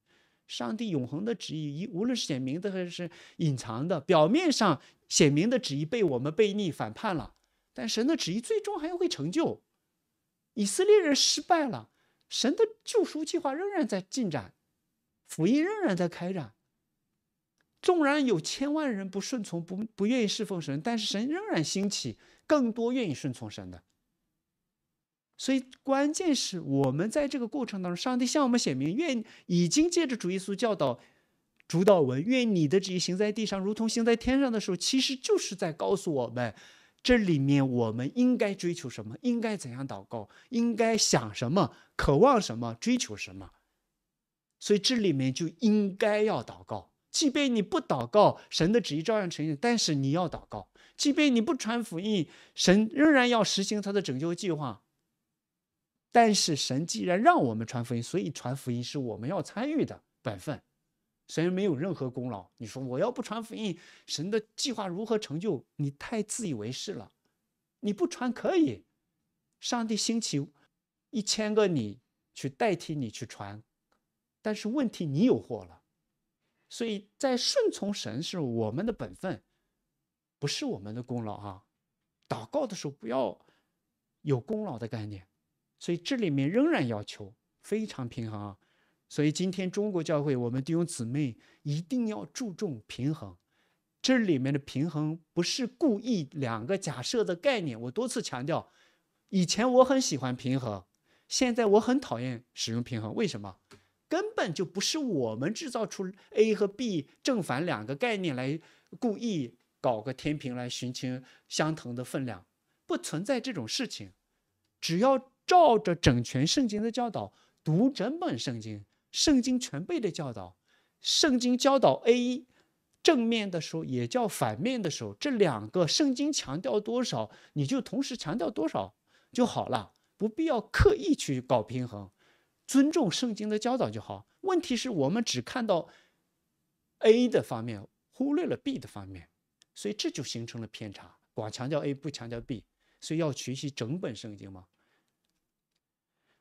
上帝永恒的旨意，无论是显明的还是隐藏的，表面上显明的旨意被我们背逆反叛了，但神的旨意最终还会成就。以色列人失败了，神的救赎计划仍然在进展，福音仍然在开展。纵然有千万人不顺从，不不愿意侍奉神，但是神仍然兴起更多愿意顺从神的。所以，关键是我们在这个过程当中，上帝向我们显明，愿已经借着主耶稣教导、主祷文，愿你的旨意行在地上，如同行在天上的时候，其实就是在告诉我们，这里面我们应该追求什么，应该怎样祷告，应该想什么，渴望什么，追求什么。所以，这里面就应该要祷告。即便你不祷告，神的旨意照样成现，但是你要祷告，即便你不传福音，神仍然要实行他的拯救计划。但是神既然让我们传福音，所以传福音是我们要参与的本分，虽然没有任何功劳。你说我要不传福音，神的计划如何成就？你太自以为是了。你不传可以，上帝兴起一千个你去代替你去传，但是问题你有祸了。所以在顺从神是我们的本分，不是我们的功劳啊！祷告的时候不要有功劳的概念。所以这里面仍然要求非常平衡，所以今天中国教会，我们弟兄姊妹一定要注重平衡。这里面的平衡不是故意两个假设的概念。我多次强调，以前我很喜欢平衡，现在我很讨厌使用平衡。为什么？根本就不是我们制造出 A 和 B 正反两个概念来故意搞个天平来寻求相同的分量，不存在这种事情。只要。照着整全圣经的教导读整本圣经，圣经全背的教导，圣经教导 A，正面的时候也叫反面的时候，这两个圣经强调多少，你就同时强调多少就好了，不必要刻意去搞平衡，尊重圣经的教导就好。问题是我们只看到 A 的方面，忽略了 B 的方面，所以这就形成了偏差，光强调 A 不强调 B，所以要学习整本圣经吗？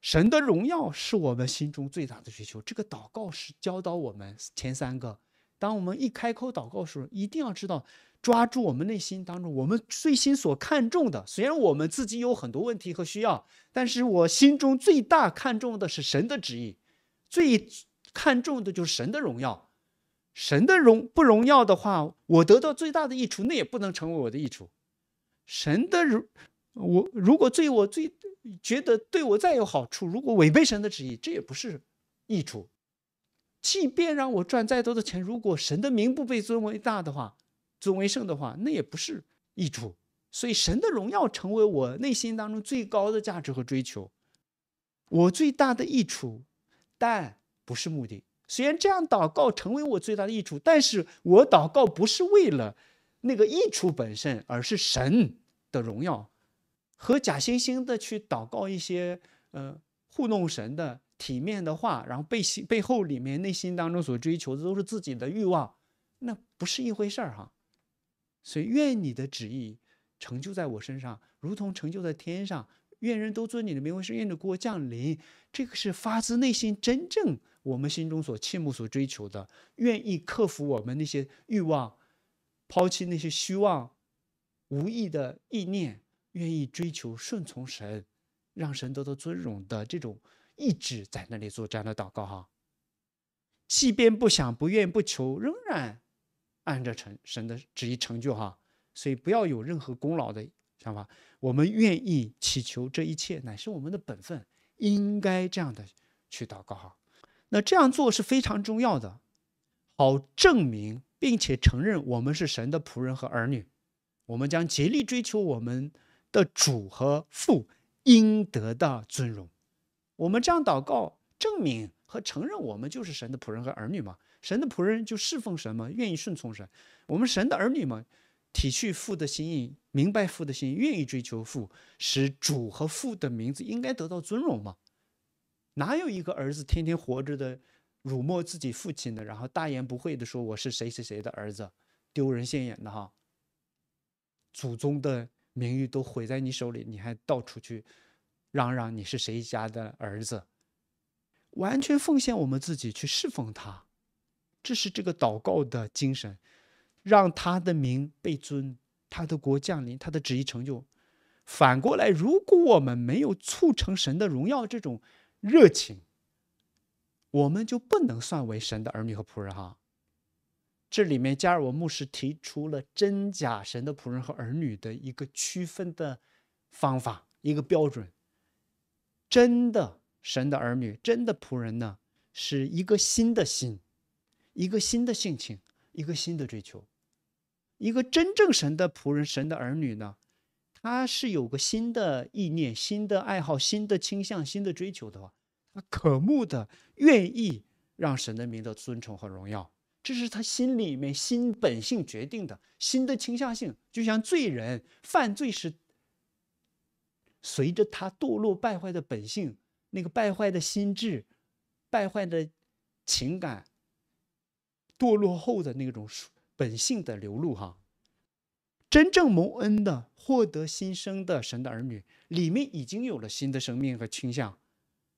神的荣耀是我们心中最大的追求。这个祷告是教导我们前三个。当我们一开口祷告时候，一定要知道抓住我们内心当中我们最心所看重的。虽然我们自己有很多问题和需要，但是我心中最大看重的是神的旨意，最看重的就是神的荣耀。神的荣不荣耀的话，我得到最大的益处，那也不能成为我的益处。神的如我如果最我最。觉得对我再有好处，如果违背神的旨意，这也不是益处。即便让我赚再多的钱，如果神的名不被尊为大的话，尊为圣的话，那也不是益处。所以，神的荣耀成为我内心当中最高的价值和追求，我最大的益处，但不是目的。虽然这样祷告成为我最大的益处，但是我祷告不是为了那个益处本身，而是神的荣耀。和假惺惺的去祷告一些，呃，糊弄神的体面的话，然后背心背后里面内心当中所追求的都是自己的欲望，那不是一回事儿哈。所以愿你的旨意成就在我身上，如同成就在天上。愿人都尊你的名，愿你的国降临。这个是发自内心，真正我们心中所切慕、所追求的，愿意克服我们那些欲望，抛弃那些虚妄、无意的意念。愿意追求顺从神，让神得到尊荣的这种意志，在那里做这样的祷告哈。即便不想、不愿、不求，仍然按着成神的旨意成就哈。所以不要有任何功劳的想法。我们愿意祈求这一切，乃是我们的本分，应该这样的去祷告哈。那这样做是非常重要的，好证明并且承认我们是神的仆人和儿女。我们将竭力追求我们。的主和父应得的尊荣，我们这样祷告，证明和承认我们就是神的仆人和儿女嘛？神的仆人就侍奉神嘛，愿意顺从神。我们神的儿女嘛，体恤父的心意，明白父的心意，愿意追求父，使主和父的名字应该得到尊荣嘛？哪有一个儿子天天活着的辱没自己父亲的，然后大言不讳的说我是谁谁谁的儿子，丢人现眼的哈？祖宗的。名誉都毁在你手里，你还到处去嚷嚷你是谁家的儿子？完全奉献我们自己去侍奉他，这是这个祷告的精神。让他的名被尊，他的国降临，他的旨意成就。反过来，如果我们没有促成神的荣耀这种热情，我们就不能算为神的儿女和仆人哈。这里面，加尔文牧师提出了真假神的仆人和儿女的一个区分的方法，一个标准。真的神的儿女、真的仆人呢，是一个新的心，一个新的性情，一个新的追求。一个真正神的仆人、神的儿女呢，他是有个新的意念、新的爱好、新的倾向、新的追求的，话，他渴慕的、愿意让神的名的尊崇和荣耀。这是他心里面新本性决定的新的倾向性，就像罪人犯罪是随着他堕落败坏的本性，那个败坏的心智、败坏的情感、堕落后的那种本性的流露。哈，真正蒙恩的、获得新生的神的儿女里面已经有了新的生命和倾向，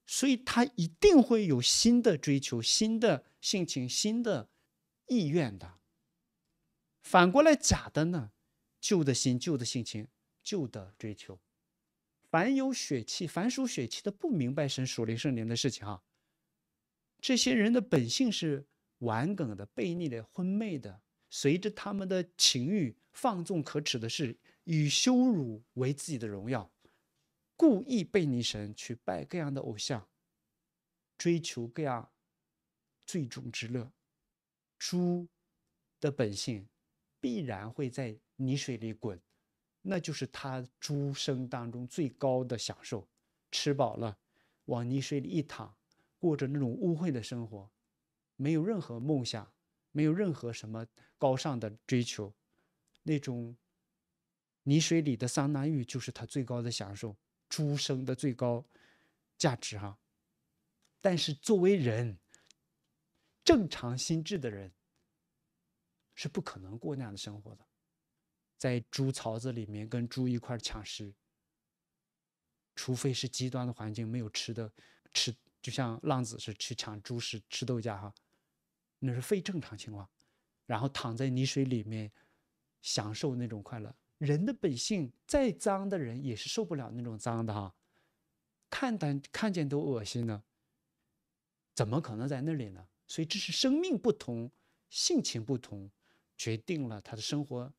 所以他一定会有新的追求、新的性情、新的。意愿的，反过来假的呢？旧的心、旧的性情、旧的追求。凡有血气，凡属血气的，不明白神属灵圣灵的事情哈。这些人的本性是顽梗的、悖逆的、昏昧的，随着他们的情欲放纵可耻的事，以羞辱为自己的荣耀，故意悖逆神，去拜各样的偶像，追求各样最终之乐。猪的本性必然会在泥水里滚，那就是它猪生当中最高的享受。吃饱了，往泥水里一躺，过着那种污秽的生活，没有任何梦想，没有任何什么高尚的追求，那种泥水里的桑拿浴就是它最高的享受，猪生的最高价值哈。但是作为人。正常心智的人是不可能过那样的生活的，在猪槽子里面跟猪一块抢食，除非是极端的环境没有吃的吃，就像浪子是去抢猪食吃豆荚哈，那是非正常情况。然后躺在泥水里面享受那种快乐，人的本性再脏的人也是受不了那种脏的哈，看都看见都恶心呢，怎么可能在那里呢？所以这是生命不同，性情不同，决定了他的生活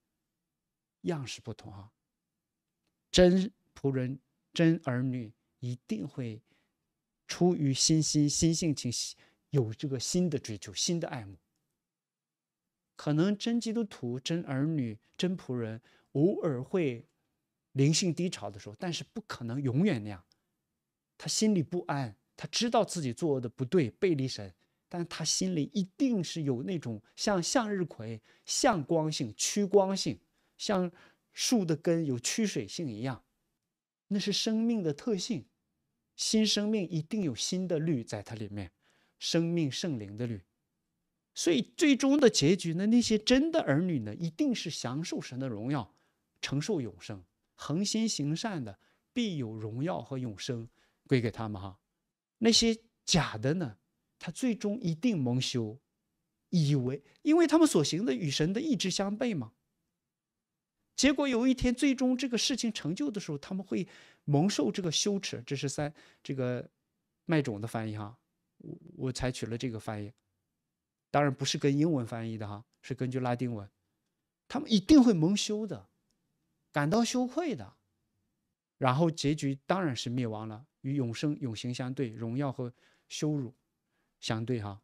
样式不同啊。真仆人、真儿女一定会出于新心、新性情，有这个新的追求、新的爱慕。可能真基督徒、真儿女、真仆人偶尔会灵性低潮的时候，但是不可能永远那样。他心里不安，他知道自己做的不对，背离神。但他心里一定是有那种像向日葵向光性、趋光性，像树的根有趋水性一样，那是生命的特性。新生命一定有新的绿在它里面，生命圣灵的绿。所以最终的结局呢，那些真的儿女呢，一定是享受神的荣耀，承受永生。恒心行善的必有荣耀和永生归给他们哈。那些假的呢？他最终一定蒙羞，以为因为他们所行的与神的意志相悖嘛。结果有一天，最终这个事情成就的时候，他们会蒙受这个羞耻。这是三这个麦种的翻译哈，我我采取了这个翻译，当然不是跟英文翻译的哈，是根据拉丁文。他们一定会蒙羞的，感到羞愧的，然后结局当然是灭亡了，与永生永行相对，荣耀和羞辱。相对哈，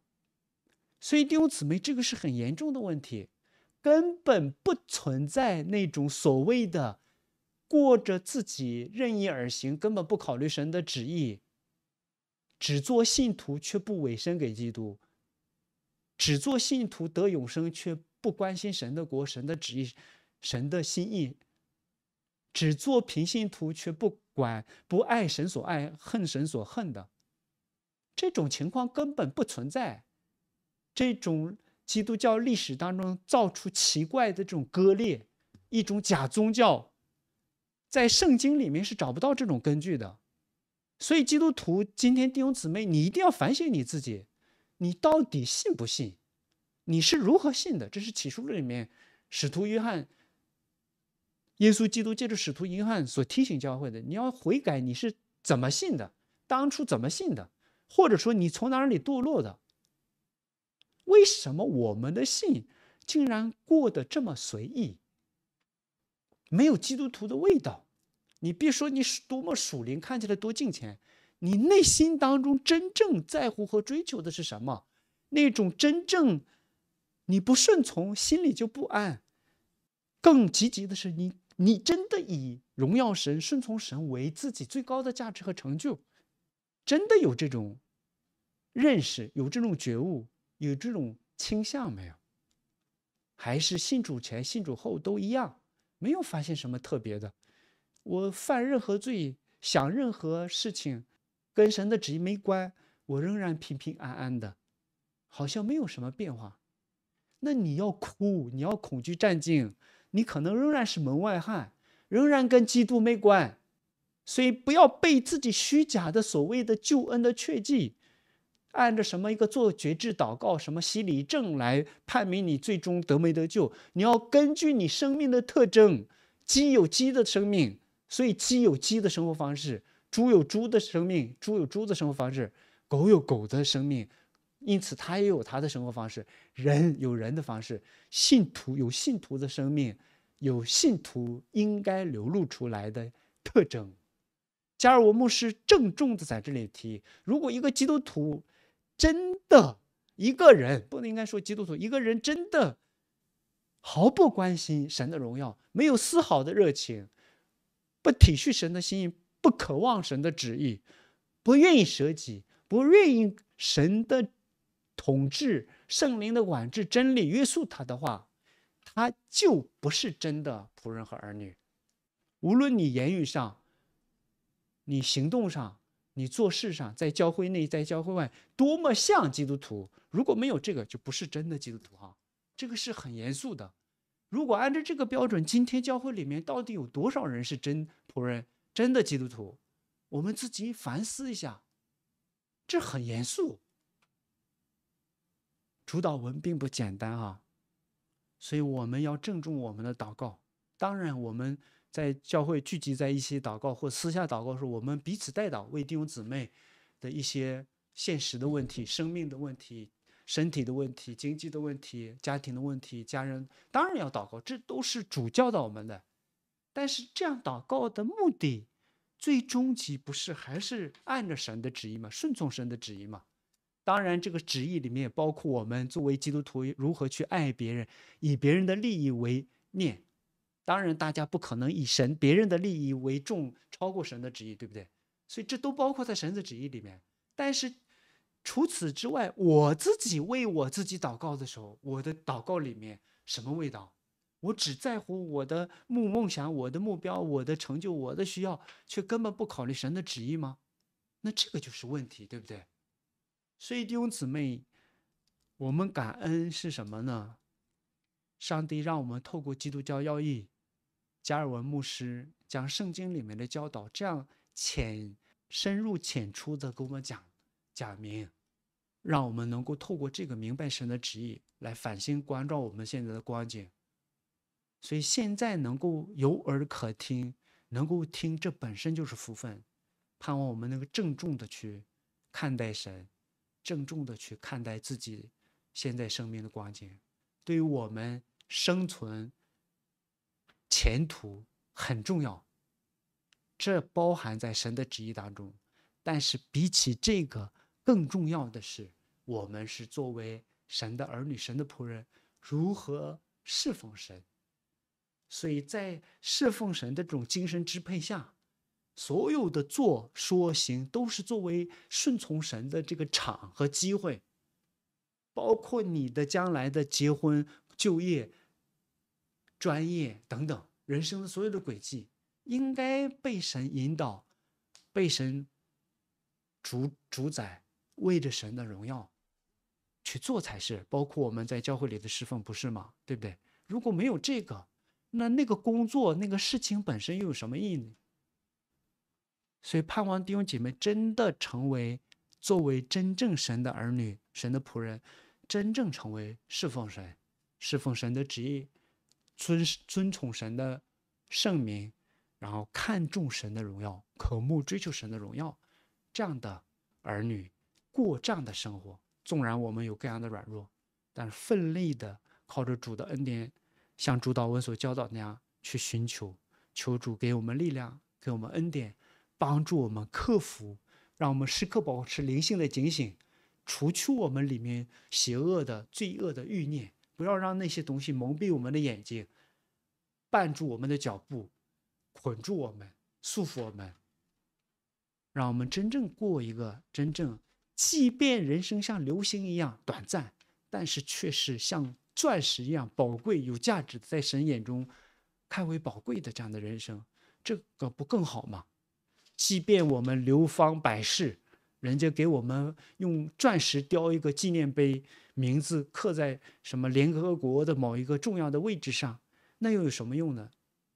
所以弟兄姊妹，这个是很严重的问题，根本不存在那种所谓的过着自己任意而行，根本不考虑神的旨意，只做信徒却不委身给基督，只做信徒得永生却不关心神的国、神的旨意、神的心意，只做平信徒却不管不爱神所爱、恨神所恨的。这种情况根本不存在。这种基督教历史当中造出奇怪的这种割裂，一种假宗教，在圣经里面是找不到这种根据的。所以，基督徒今天弟兄姊妹，你一定要反省你自己，你到底信不信？你是如何信的？这是启示录里面使徒约翰，耶稣基督借助使徒约翰所提醒教会的：你要悔改，你是怎么信的？当初怎么信的？或者说你从哪里堕落的？为什么我们的信竟然过得这么随意，没有基督徒的味道？你别说你是多么属灵，看起来多敬虔，你内心当中真正在乎和追求的是什么？那种真正你不顺从心里就不安。更积极的是，你你真的以荣耀神、顺从神为自己最高的价值和成就，真的有这种。认识有这种觉悟，有这种倾向没有？还是信主前、信主后都一样，没有发现什么特别的。我犯任何罪，想任何事情，跟神的旨意没关，我仍然平平安安的，好像没有什么变化。那你要哭，你要恐惧战兢，你可能仍然是门外汉，仍然跟基督没关。所以不要被自己虚假的所谓的救恩的确迹。按照什么一个做绝志祷告，什么洗礼证来判明你最终得没得救？你要根据你生命的特征，鸡有鸡的生命，所以鸡有鸡的生活方式；猪有猪的生命，猪有猪的生活方式；狗有狗的生命，因此它也有它的生活方式；人有人的方式，信徒有信徒的生命，有信徒应该流露出来的特征。加尔文牧师郑重地在这里提：如果一个基督徒，真的，一个人不能应该说基督徒，一个人真的毫不关心神的荣耀，没有丝毫的热情，不体恤神的心意，不渴望神的旨意，不愿意舍己，不愿意神的统治、圣灵的管制、真理约束他的话，他就不是真的仆人和儿女。无论你言语上，你行动上。你做事上，在教会内，在教会外，多么像基督徒？如果没有这个，就不是真的基督徒。哈，这个是很严肃的。如果按照这个标准，今天教会里面到底有多少人是真仆人、真的基督徒？我们自己反思一下，这很严肃。主导文并不简单，啊，所以我们要郑重我们的祷告。当然，我们。在教会聚集在一起祷告，或私下祷告时，候，我们彼此代祷，为弟兄姊妹的一些现实的问题、生命的问题、身体的问题、经济的问题、家庭的问题，家人当然要祷告，这都是主教导我们的。但是这样祷告的目的，最终极不是还是按着神的旨意吗？顺从神的旨意吗？当然，这个旨意里面也包括我们作为基督徒如何去爱别人，以别人的利益为念。当然，大家不可能以神别人的利益为重，超过神的旨意，对不对？所以这都包括在神的旨意里面。但是除此之外，我自己为我自己祷告的时候，我的祷告里面什么味道？我只在乎我的目梦想、我的目标、我的成就、我的需要，却根本不考虑神的旨意吗？那这个就是问题，对不对？所以弟兄姊妹，我们感恩是什么呢？上帝让我们透过基督教要义。加尔文牧师将圣经里面的教导，这样浅深入浅出的给我们讲讲明，让我们能够透过这个明白神的旨意，来反省关照我们现在的光景。所以现在能够有耳可听，能够听这本身就是福分。盼望我们能够郑重的去看待神，郑重的去看待自己现在生命的光景，对于我们生存。前途很重要，这包含在神的旨意当中。但是比起这个更重要的是，我们是作为神的儿女、神的仆人，如何侍奉神。所以在侍奉神的这种精神支配下，所有的做、说、行都是作为顺从神的这个场和机会，包括你的将来的结婚、就业。专业等等，人生的所有的轨迹应该被神引导，被神主主宰，为着神的荣耀去做才是。包括我们在教会里的侍奉，不是吗？对不对？如果没有这个，那那个工作、那个事情本身又有什么意义？呢？所以，盼望弟兄姐妹真的成为作为真正神的儿女、神的仆人，真正成为侍奉神、侍奉神的旨意。尊尊崇神的圣名，然后看重神的荣耀，渴慕追求神的荣耀，这样的儿女过这样的生活。纵然我们有各样的软弱，但是奋力的靠着主的恩典，像主导文所教导那样去寻求，求主给我们力量，给我们恩典，帮助我们克服，让我们时刻保持灵性的警醒，除去我们里面邪恶的罪恶的欲念。不要让那些东西蒙蔽我们的眼睛，绊住我们的脚步，捆住我们，束缚我们，让我们真正过一个真正，即便人生像流星一样短暂，但是却是像钻石一样宝贵、有价值的，在神眼中看为宝贵的这样的人生，这个不更好吗？即便我们流芳百世，人家给我们用钻石雕一个纪念碑。名字刻在什么联合国的某一个重要的位置上，那又有什么用呢？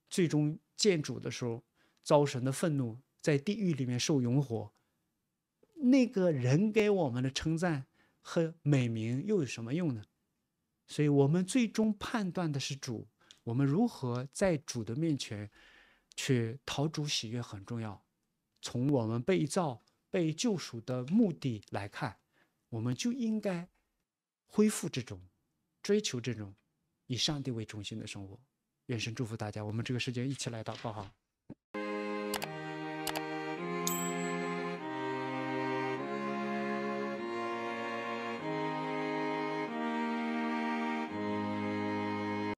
最终见主的时候，遭神的愤怒，在地狱里面受永火。那个人给我们的称赞和美名又有什么用呢？所以，我们最终判断的是主。我们如何在主的面前去讨主喜悦很重要。从我们被造、被救赎的目的来看，我们就应该。恢复这种追求，这种以上帝为中心的生活。愿神祝福大家，我们这个时间一起来祷告，好。